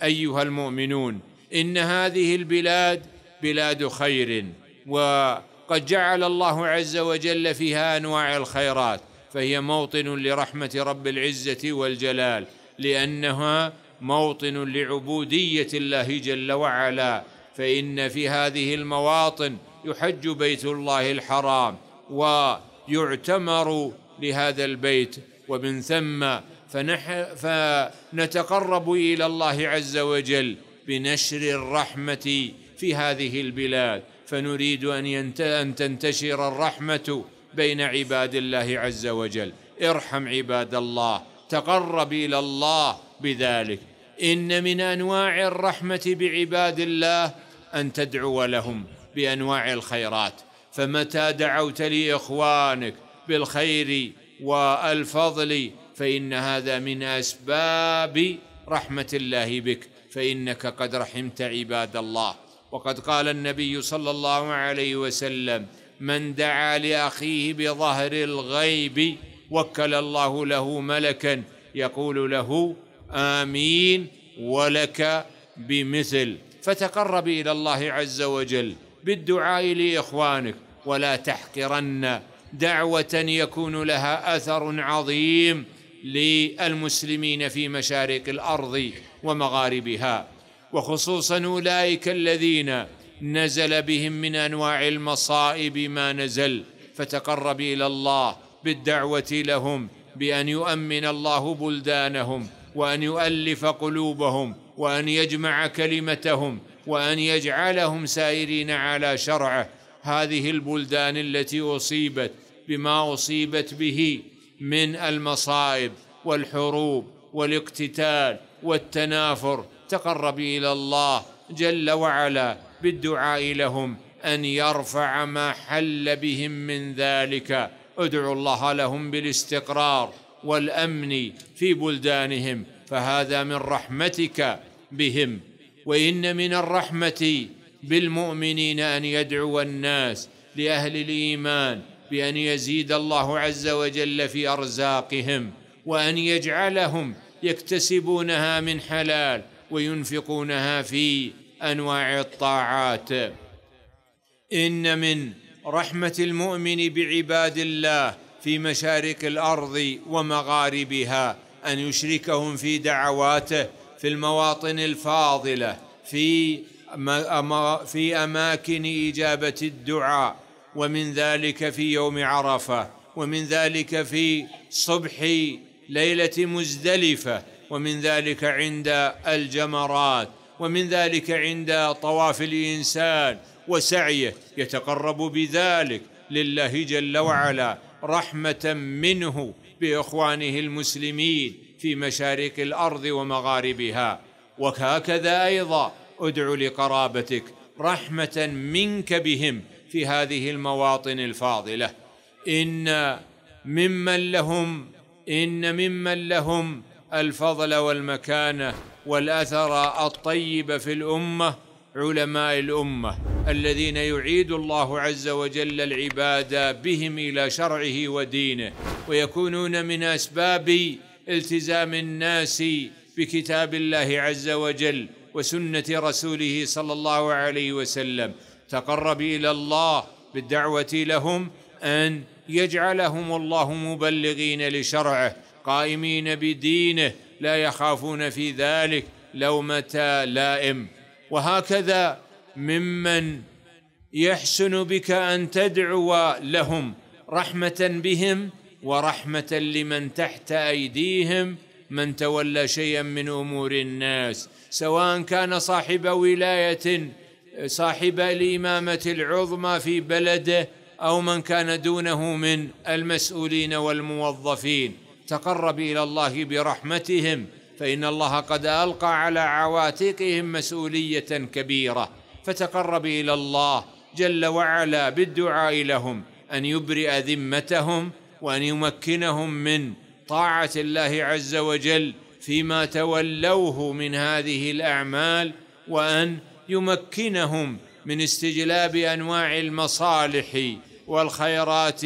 ايها المؤمنون ان هذه البلاد بلاد خير وقد جعل الله عز وجل فيها انواع الخيرات فهي موطن لرحمه رب العزه والجلال لانها موطن لعبوديه الله جل وعلا فان في هذه المواطن يحج بيت الله الحرام ويعتمر لهذا البيت ومن ثم فنح فنتقرب الى الله عز وجل بنشر الرحمه في هذه البلاد فنريد ان, ينت... أن تنتشر الرحمه بين عباد الله عز وجل ارحم عباد الله تقرب الى الله بذلك ان من انواع الرحمه بعباد الله ان تدعو لهم بانواع الخيرات فمتى دعوت لاخوانك بالخير والفضل فان هذا من اسباب رحمه الله بك فانك قد رحمت عباد الله وقد قال النبي صلى الله عليه وسلم من دعا لاخيه بظهر الغيب وكل الله له ملكا يقول له امين ولك بمثل فتقرب الى الله عز وجل بالدعاء لاخوانك ولا تحقرن دعوه يكون لها اثر عظيم للمسلمين في مشارق الارض ومغاربها وخصوصا اولئك الذين نزل بهم من انواع المصائب ما نزل فتقرب الى الله بالدعوه لهم بان يؤمن الله بلدانهم وان يؤلف قلوبهم وان يجمع كلمتهم وان يجعلهم سائرين على شرعه هذه البلدان التي اصيبت بما اصيبت به من المصائب والحروب والاقتتال والتنافر تقرب الى الله جل وعلا بالدعاء لهم ان يرفع ما حل بهم من ذلك ادعوا الله لهم بالاستقرار والامن في بلدانهم فهذا من رحمتك بهم وان من الرحمه بالمؤمنين ان يدعو الناس لاهل الايمان بان يزيد الله عز وجل في ارزاقهم وان يجعلهم يكتسبونها من حلال وينفقونها في انواع الطاعات ان من رحمه المؤمن بعباد الله في مشارق الارض ومغاربها ان يشركهم في دعواته في المواطن الفاضله في في اماكن اجابه الدعاء ومن ذلك في يوم عرفه ومن ذلك في صبح ليله مزدلفه ومن ذلك عند الجمرات ومن ذلك عند طواف الإنسان وسعيه يتقرب بذلك لله جل وعلا رحمة منه بإخوانه المسلمين في مشارق الأرض ومغاربها وهكذا أيضا ادع لقرابتك رحمة منك بهم في هذه المواطن الفاضلة إن ممن لهم إن ممن لهم الفضل والمكانه والاثر الطيب في الامه علماء الامه الذين يعيد الله عز وجل العباد بهم الى شرعه ودينه ويكونون من اسباب التزام الناس بكتاب الله عز وجل وسنه رسوله صلى الله عليه وسلم تقرب الى الله بالدعوه لهم ان يجعلهم الله مبلغين لشرعه قائمين بدينه لا يخافون في ذلك لومة لائم وهكذا ممن يحسن بك أن تدعو لهم رحمة بهم ورحمة لمن تحت أيديهم من تولى شيئا من أمور الناس سواء كان صاحب ولاية صاحب الإمامة العظمى في بلده أو من كان دونه من المسؤولين والموظفين تقرب الى الله برحمتهم فان الله قد القى على عواتقهم مسؤوليه كبيره فتقرب الى الله جل وعلا بالدعاء لهم ان يبرئ ذمتهم وان يمكنهم من طاعه الله عز وجل فيما تولوه من هذه الاعمال وان يمكنهم من استجلاب انواع المصالح والخيرات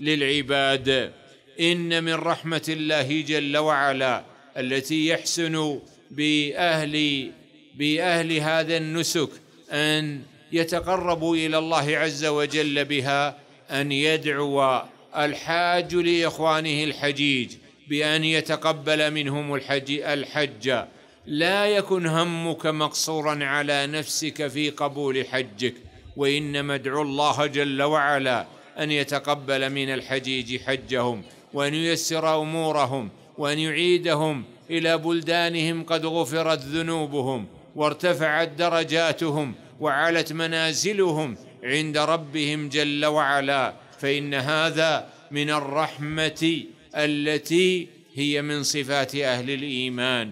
للعباد ان من رحمه الله جل وعلا التي يحسن باهل باهل هذا النسك ان يتقربوا الى الله عز وجل بها ان يدعو الحاج لاخوانه الحجيج بان يتقبل منهم الحج, الحج لا يكن همك مقصورا على نفسك في قبول حجك وانما ادعو الله جل وعلا ان يتقبل من الحجيج حجهم وأن ييسر أمورهم وأن يعيدهم إلى بلدانهم قد غفرت ذنوبهم وارتفعت درجاتهم وعلت منازلهم عند ربهم جل وعلا فإن هذا من الرحمة التي هي من صفات أهل الإيمان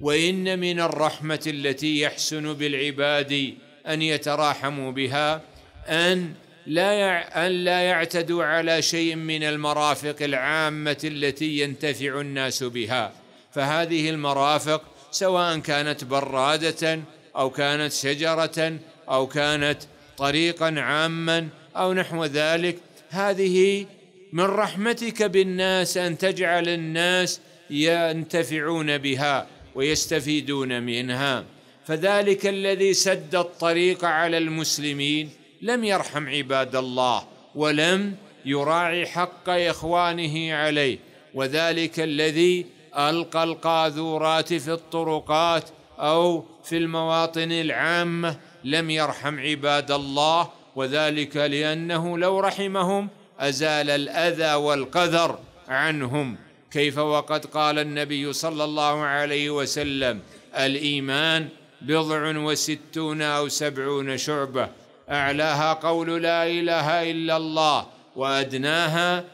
وإن من الرحمة التي يحسن بالعباد أن يتراحموا بها أن لا يع... أن لا يعتدوا على شيء من المرافق العامة التي ينتفع الناس بها فهذه المرافق سواء كانت برادة أو كانت شجرة أو كانت طريقا عاما أو نحو ذلك هذه من رحمتك بالناس أن تجعل الناس ينتفعون بها ويستفيدون منها فذلك الذي سد الطريق على المسلمين لم يرحم عباد الله ولم يراعي حق إخوانه عليه وذلك الذي ألقى القاذورات في الطرقات أو في المواطن العامة لم يرحم عباد الله وذلك لأنه لو رحمهم أزال الأذى والقذر عنهم كيف وقد قال النبي صلى الله عليه وسلم الإيمان بضع وستون أو سبعون شعبة أعلاها قول لا إله إلا الله وأدناها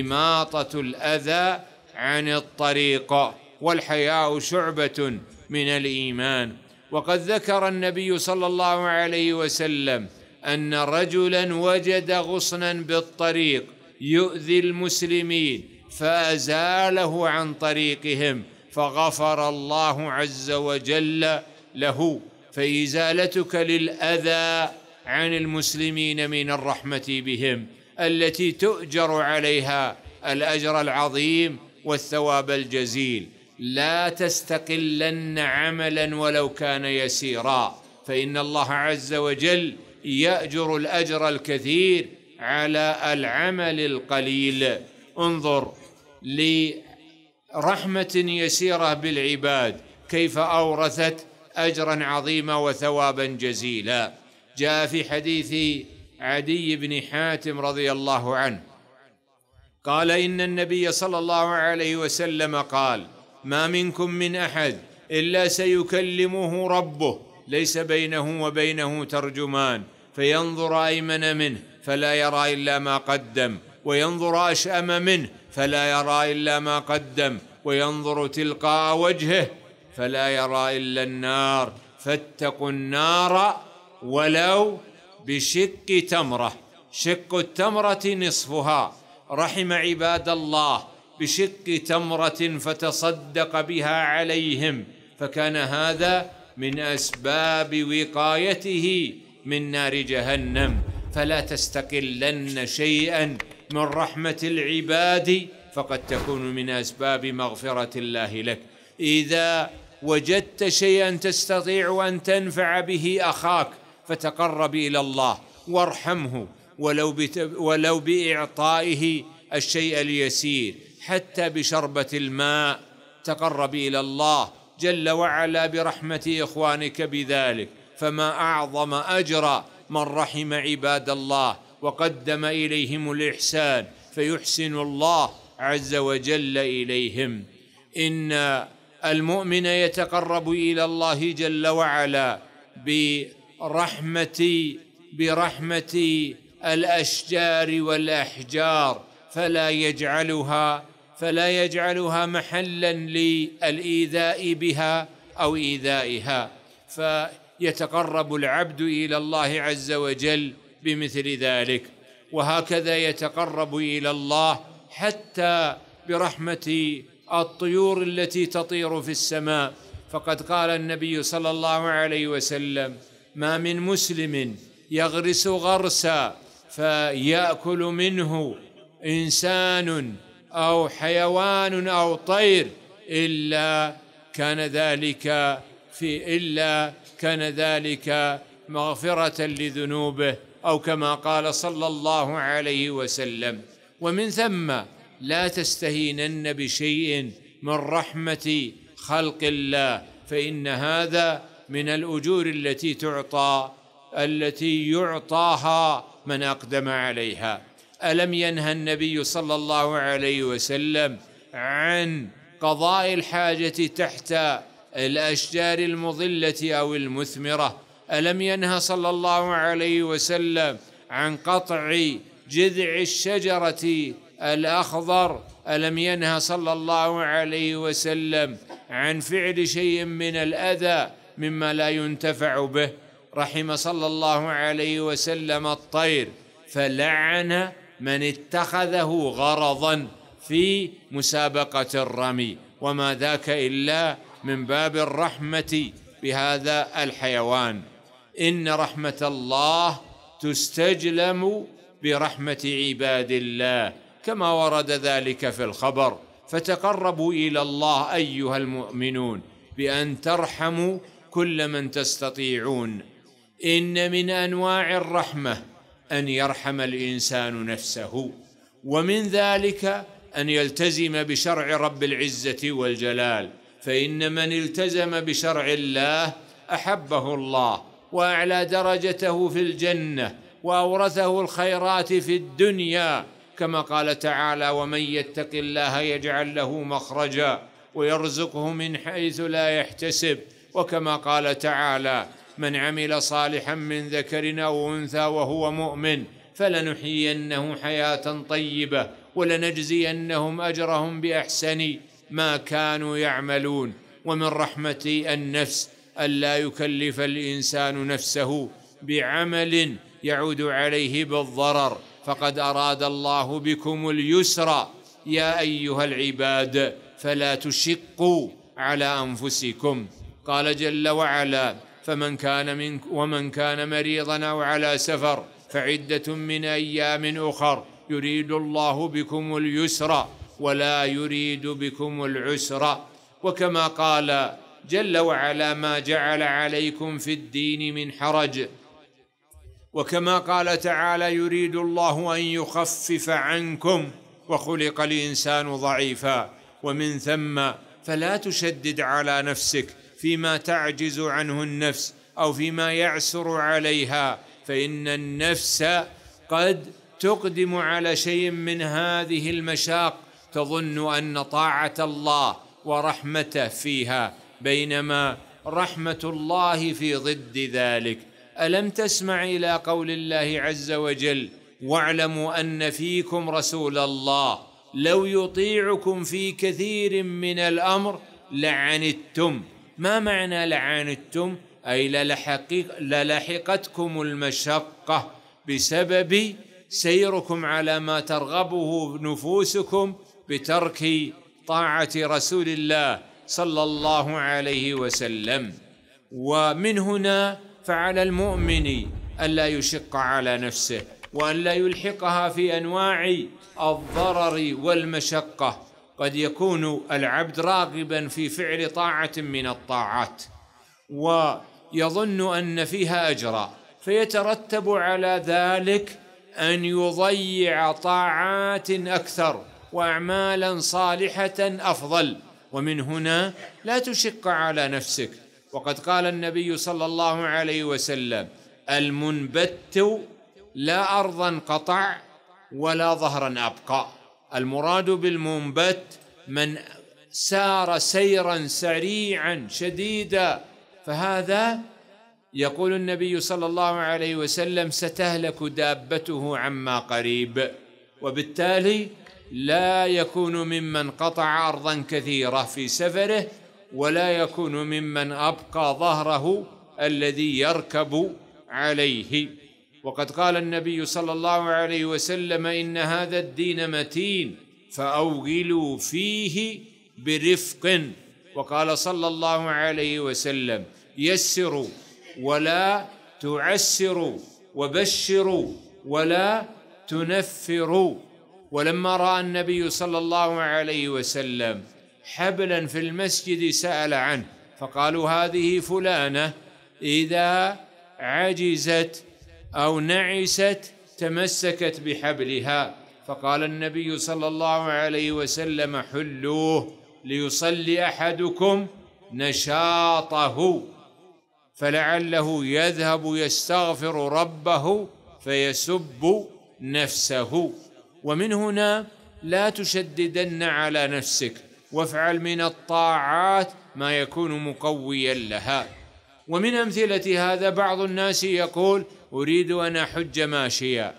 إماطة الأذى عن الطريق والحياء شعبة من الإيمان وقد ذكر النبي صلى الله عليه وسلم أن رجلا وجد غصنا بالطريق يؤذي المسلمين فأزاله عن طريقهم فغفر الله عز وجل له فإزالتك للأذى عن المسلمين من الرحمة بهم التي تؤجر عليها الأجر العظيم والثواب الجزيل لا تستقلن عملا ولو كان يسيرا فإن الله عز وجل يأجر الأجر الكثير على العمل القليل انظر لرحمة يسيرة بالعباد كيف أورثت أجرا عظيما وثوابا جزيلا جاء في حديث عدي بن حاتم رضي الله عنه قال ان النبي صلى الله عليه وسلم قال ما منكم من احد الا سيكلمه ربه ليس بينه وبينه ترجمان فينظر ايمن منه فلا يرى الا ما قدم وينظر اشام منه فلا يرى الا ما قدم وينظر تلقاء وجهه فلا يرى الا النار فاتقوا النار ولو بشق تمره شق التمره نصفها رحم عباد الله بشق تمره فتصدق بها عليهم فكان هذا من اسباب وقايته من نار جهنم فلا تستقلن شيئا من رحمه العباد فقد تكون من اسباب مغفره الله لك اذا وجدت شيئا تستطيع ان تنفع به اخاك فتقرب الى الله وارحمه ولو ولو باعطائه الشيء اليسير حتى بشربه الماء تقرب الى الله جل وعلا برحمه اخوانك بذلك فما اعظم اجر من رحم عباد الله وقدم اليهم الاحسان فيحسن الله عز وجل اليهم ان المؤمن يتقرب الى الله جل وعلا ب رحمتي برحمتي الاشجار والاحجار فلا يجعلها فلا يجعلها محلا للايذاء بها او ايذائها فيتقرب العبد الى الله عز وجل بمثل ذلك وهكذا يتقرب الى الله حتى برحمه الطيور التي تطير في السماء فقد قال النبي صلى الله عليه وسلم ما من مسلم يغرس غرسا فيأكل منه إنسان أو حيوان أو طير إلا كان ذلك في إلا كان ذلك مغفرة لذنوبه أو كما قال صلى الله عليه وسلم ومن ثم لا تستهينن بشيء من رحمة خلق الله فإن هذا من الأجور التي تعطى التي يعطاها من أقدم عليها ألم ينهى النبي صلى الله عليه وسلم عن قضاء الحاجة تحت الأشجار المضلة أو المثمرة ألم ينهى صلى الله عليه وسلم عن قطع جذع الشجرة الأخضر ألم ينهى صلى الله عليه وسلم عن فعل شيء من الأذى مما لا ينتفع به رحم صلى الله عليه وسلم الطير فلعن من اتخذه غرضا في مسابقة الرمي وما ذاك إلا من باب الرحمة بهذا الحيوان إن رحمة الله تستجلم برحمة عباد الله كما ورد ذلك في الخبر فتقربوا إلى الله أيها المؤمنون بأن ترحموا كل من تستطيعون ان من انواع الرحمه ان يرحم الانسان نفسه ومن ذلك ان يلتزم بشرع رب العزه والجلال فان من التزم بشرع الله احبه الله واعلى درجته في الجنه واورثه الخيرات في الدنيا كما قال تعالى ومن يتق الله يجعل له مخرجا ويرزقه من حيث لا يحتسب وكما قال تعالى من عمل صالحا من ذكر او انثى وهو مؤمن فلنحيينه حياه طيبه ولنجزينهم اجرهم باحسن ما كانوا يعملون ومن رحمه النفس الا يكلف الانسان نفسه بعمل يعود عليه بالضرر فقد اراد الله بكم اليسر يا ايها العباد فلا تشقوا على انفسكم قال جل وعلا فمن كان منك ومن كان مريضا او على سفر فعده من ايام اخر يريد الله بكم اليسر ولا يريد بكم العسر وكما قال جل وعلا ما جعل عليكم في الدين من حرج وكما قال تعالى يريد الله ان يخفف عنكم وخلق الانسان ضعيفا ومن ثم فلا تشدد على نفسك فيما تعجز عنه النفس او فيما يعسر عليها فان النفس قد تقدم على شيء من هذه المشاق تظن ان طاعه الله ورحمته فيها بينما رحمه الله في ضد ذلك الم تسمع الى قول الله عز وجل واعلموا ان فيكم رسول الله لو يطيعكم في كثير من الامر لعنتم ما معنى لعانتم أي للحقتكم المشقة بسبب سيركم على ما ترغبه نفوسكم بترك طاعة رسول الله صلى الله عليه وسلم ومن هنا فعلى المؤمن ألا يشق على نفسه وأن لا يلحقها في أنواع الضرر والمشقة قد يكون العبد راغبا في فعل طاعه من الطاعات ويظن ان فيها اجرا فيترتب على ذلك ان يضيع طاعات اكثر واعمالا صالحه افضل ومن هنا لا تشق على نفسك وقد قال النبي صلى الله عليه وسلم المنبت لا ارضا قطع ولا ظهرا ابقى المراد بالمنبت من سار سيرا سريعا شديدا فهذا يقول النبي صلى الله عليه وسلم ستهلك دابته عما قريب وبالتالي لا يكون ممن قطع ارضا كثيره في سفره ولا يكون ممن ابقى ظهره الذي يركب عليه وقد قال النبي صلى الله عليه وسلم ان هذا الدين متين فاوغلوا فيه برفق وقال صلى الله عليه وسلم يسروا ولا تعسروا وبشروا ولا تنفروا ولما راى النبي صلى الله عليه وسلم حبلا في المسجد سال عنه فقالوا هذه فلانه اذا عجزت أو نعست تمسكت بحبلها فقال النبي صلى الله عليه وسلم حلوه ليصلي أحدكم نشاطه فلعله يذهب يستغفر ربه فيسب نفسه ومن هنا لا تشددن على نفسك وافعل من الطاعات ما يكون مقويا لها ومن أمثلة هذا بعض الناس يقول أريد أن أحج ماشيا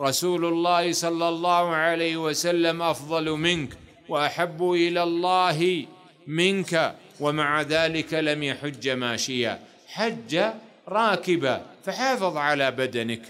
رسول الله صلى الله عليه وسلم أفضل منك وأحب إلى الله منك ومع ذلك لم يحج ماشيا حج راكبا فحافظ على بدنك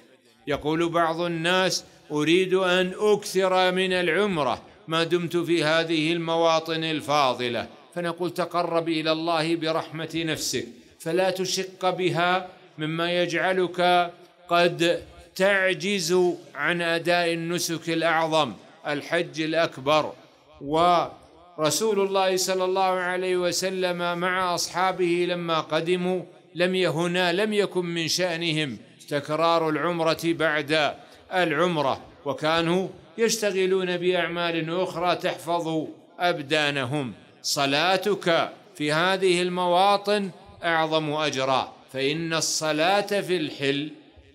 يقول بعض الناس أريد أن أكثر من العمرة ما دمت في هذه المواطن الفاضلة فنقول تقرب إلى الله برحمة نفسك فلا تشق بها مما يجعلك قد تعجز عن اداء النسك الاعظم الحج الاكبر ورسول الله صلى الله عليه وسلم مع اصحابه لما قدموا لم يهنا لم يكن من شانهم تكرار العمره بعد العمره وكانوا يشتغلون باعمال اخرى تحفظ ابدانهم صلاتك في هذه المواطن اعظم اجرا فان الصلاه في الحل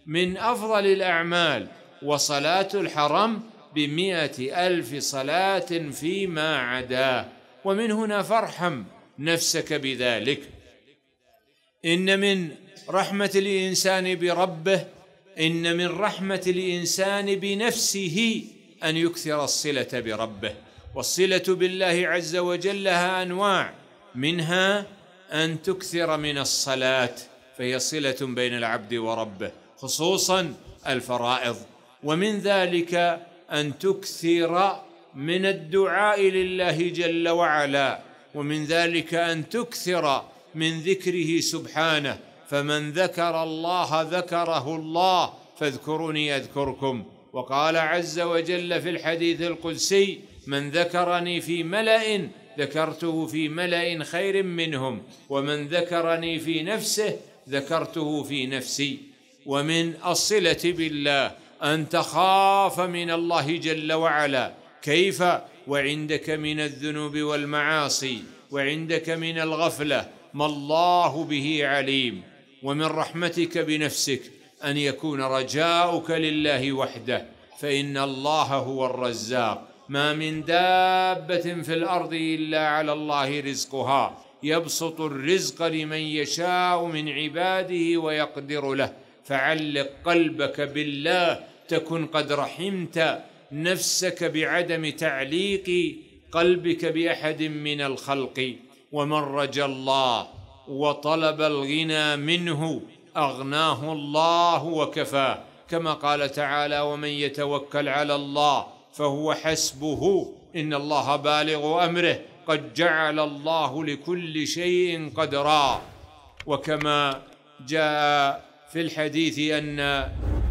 من أفضل الأعمال وصلاة الحرم بمئة ألف صلاة فيما عداه ومن هنا فارحم نفسك بذلك إن من رحمة الإنسان بربه إن من رحمة الإنسان بنفسه أن يكثر الصلة بربه والصلة بالله عز وجل لها أنواع منها أن تكثر من الصلاة فهي صلة بين العبد وربه خصوصا الفرائض ومن ذلك ان تكثر من الدعاء لله جل وعلا ومن ذلك ان تكثر من ذكره سبحانه فمن ذكر الله ذكره الله فاذكروني اذكركم وقال عز وجل في الحديث القدسي من ذكرني في ملأ ذكرته في ملأ خير منهم ومن ذكرني في نفسه ذكرته في نفسي ومن الصله بالله ان تخاف من الله جل وعلا كيف وعندك من الذنوب والمعاصي وعندك من الغفله ما الله به عليم ومن رحمتك بنفسك ان يكون رجاؤك لله وحده فان الله هو الرزاق ما من دابه في الارض الا على الله رزقها يبسط الرزق لمن يشاء من عباده ويقدر له فعلق قلبك بالله تكن قد رحمت نفسك بعدم تعليق قلبك باحد من الخلق ومن رجا الله وطلب الغنى منه اغناه الله وكفاه كما قال تعالى ومن يتوكل على الله فهو حسبه ان الله بالغ امره قد جعل الله لكل شيء قدرا وكما جاء في الحديث أن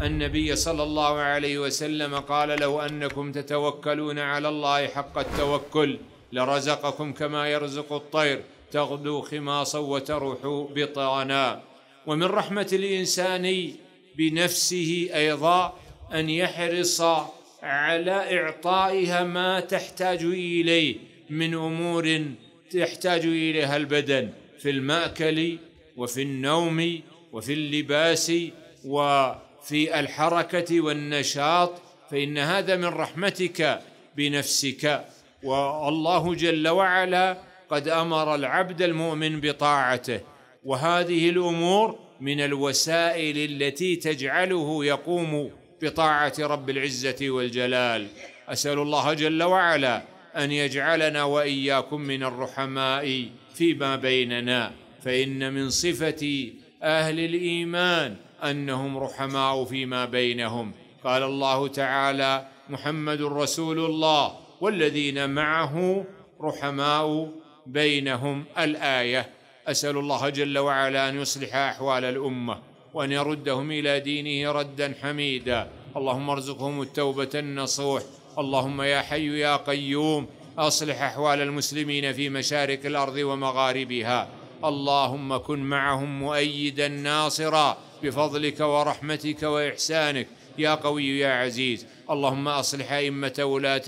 النبي صلى الله عليه وسلم قال لو أنكم تتوكلون على الله حق التوكل لرزقكم كما يرزق الطير تغدو خماصا وتروح بطانا ومن رحمة الإنسان بنفسه أيضا أن يحرص على إعطائها ما تحتاج إليه من أمور تحتاج إليها البدن في المأكل وفي النوم وفي اللباس وفي الحركه والنشاط فان هذا من رحمتك بنفسك والله جل وعلا قد امر العبد المؤمن بطاعته وهذه الامور من الوسائل التي تجعله يقوم بطاعه رب العزه والجلال اسال الله جل وعلا ان يجعلنا واياكم من الرحماء فيما بيننا فان من صفه أهل الإيمان أنهم رحماء فيما بينهم قال الله تعالى محمد رسول الله والذين معه رحماء بينهم الآية أسأل الله جل وعلا أن يصلح أحوال الأمة وأن يردهم إلى دينه ردا حميدا اللهم ارزقهم التوبة النصوح اللهم يا حي يا قيوم أصلح أحوال المسلمين في مشارق الأرض ومغاربها اللهم كن معهم مؤيدا ناصرا بفضلك ورحمتك واحسانك يا قوي يا عزيز اللهم اصلح ائمه ولاه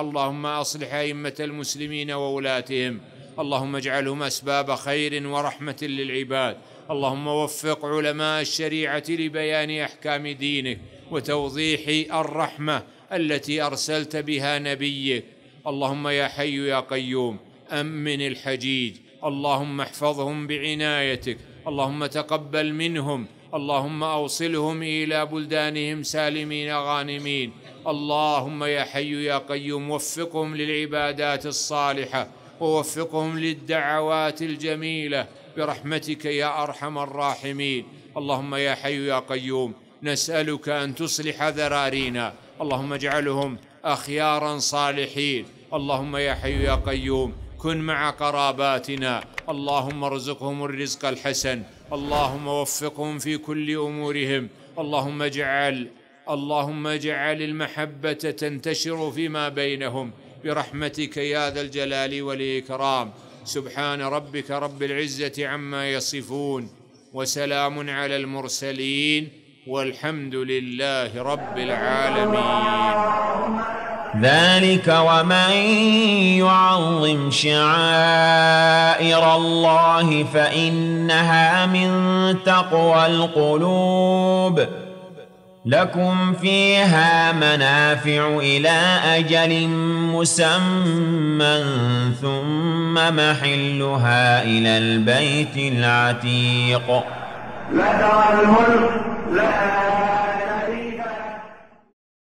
اللهم اصلح ائمه المسلمين وولاتهم اللهم اجعلهم اسباب خير ورحمه للعباد اللهم وفق علماء الشريعه لبيان احكام دينك وتوضيح الرحمه التي ارسلت بها نبيك اللهم يا حي يا قيوم امن الحجيج اللهم احفظهم بعنايتك اللهم تقبل منهم اللهم اوصلهم الى بلدانهم سالمين غانمين اللهم يا حي يا قيوم وفقهم للعبادات الصالحه ووفقهم للدعوات الجميله برحمتك يا ارحم الراحمين اللهم يا حي يا قيوم نسالك ان تصلح ذرارينا اللهم اجعلهم اخيارا صالحين اللهم يا حي يا قيوم كن مع قراباتنا اللهم ارزقهم الرزق الحسن اللهم وفقهم في كل امورهم اللهم اجعل اللهم اجعل المحبه تنتشر فيما بينهم برحمتك يا ذا الجلال والاكرام سبحان ربك رب العزه عما يصفون وسلام على المرسلين والحمد لله رب العالمين ذلك ومن يعظم شعائر الله فانها من تقوى القلوب لكم فيها منافع الى اجل مسمى ثم محلها الى البيت العتيق لك الملك لها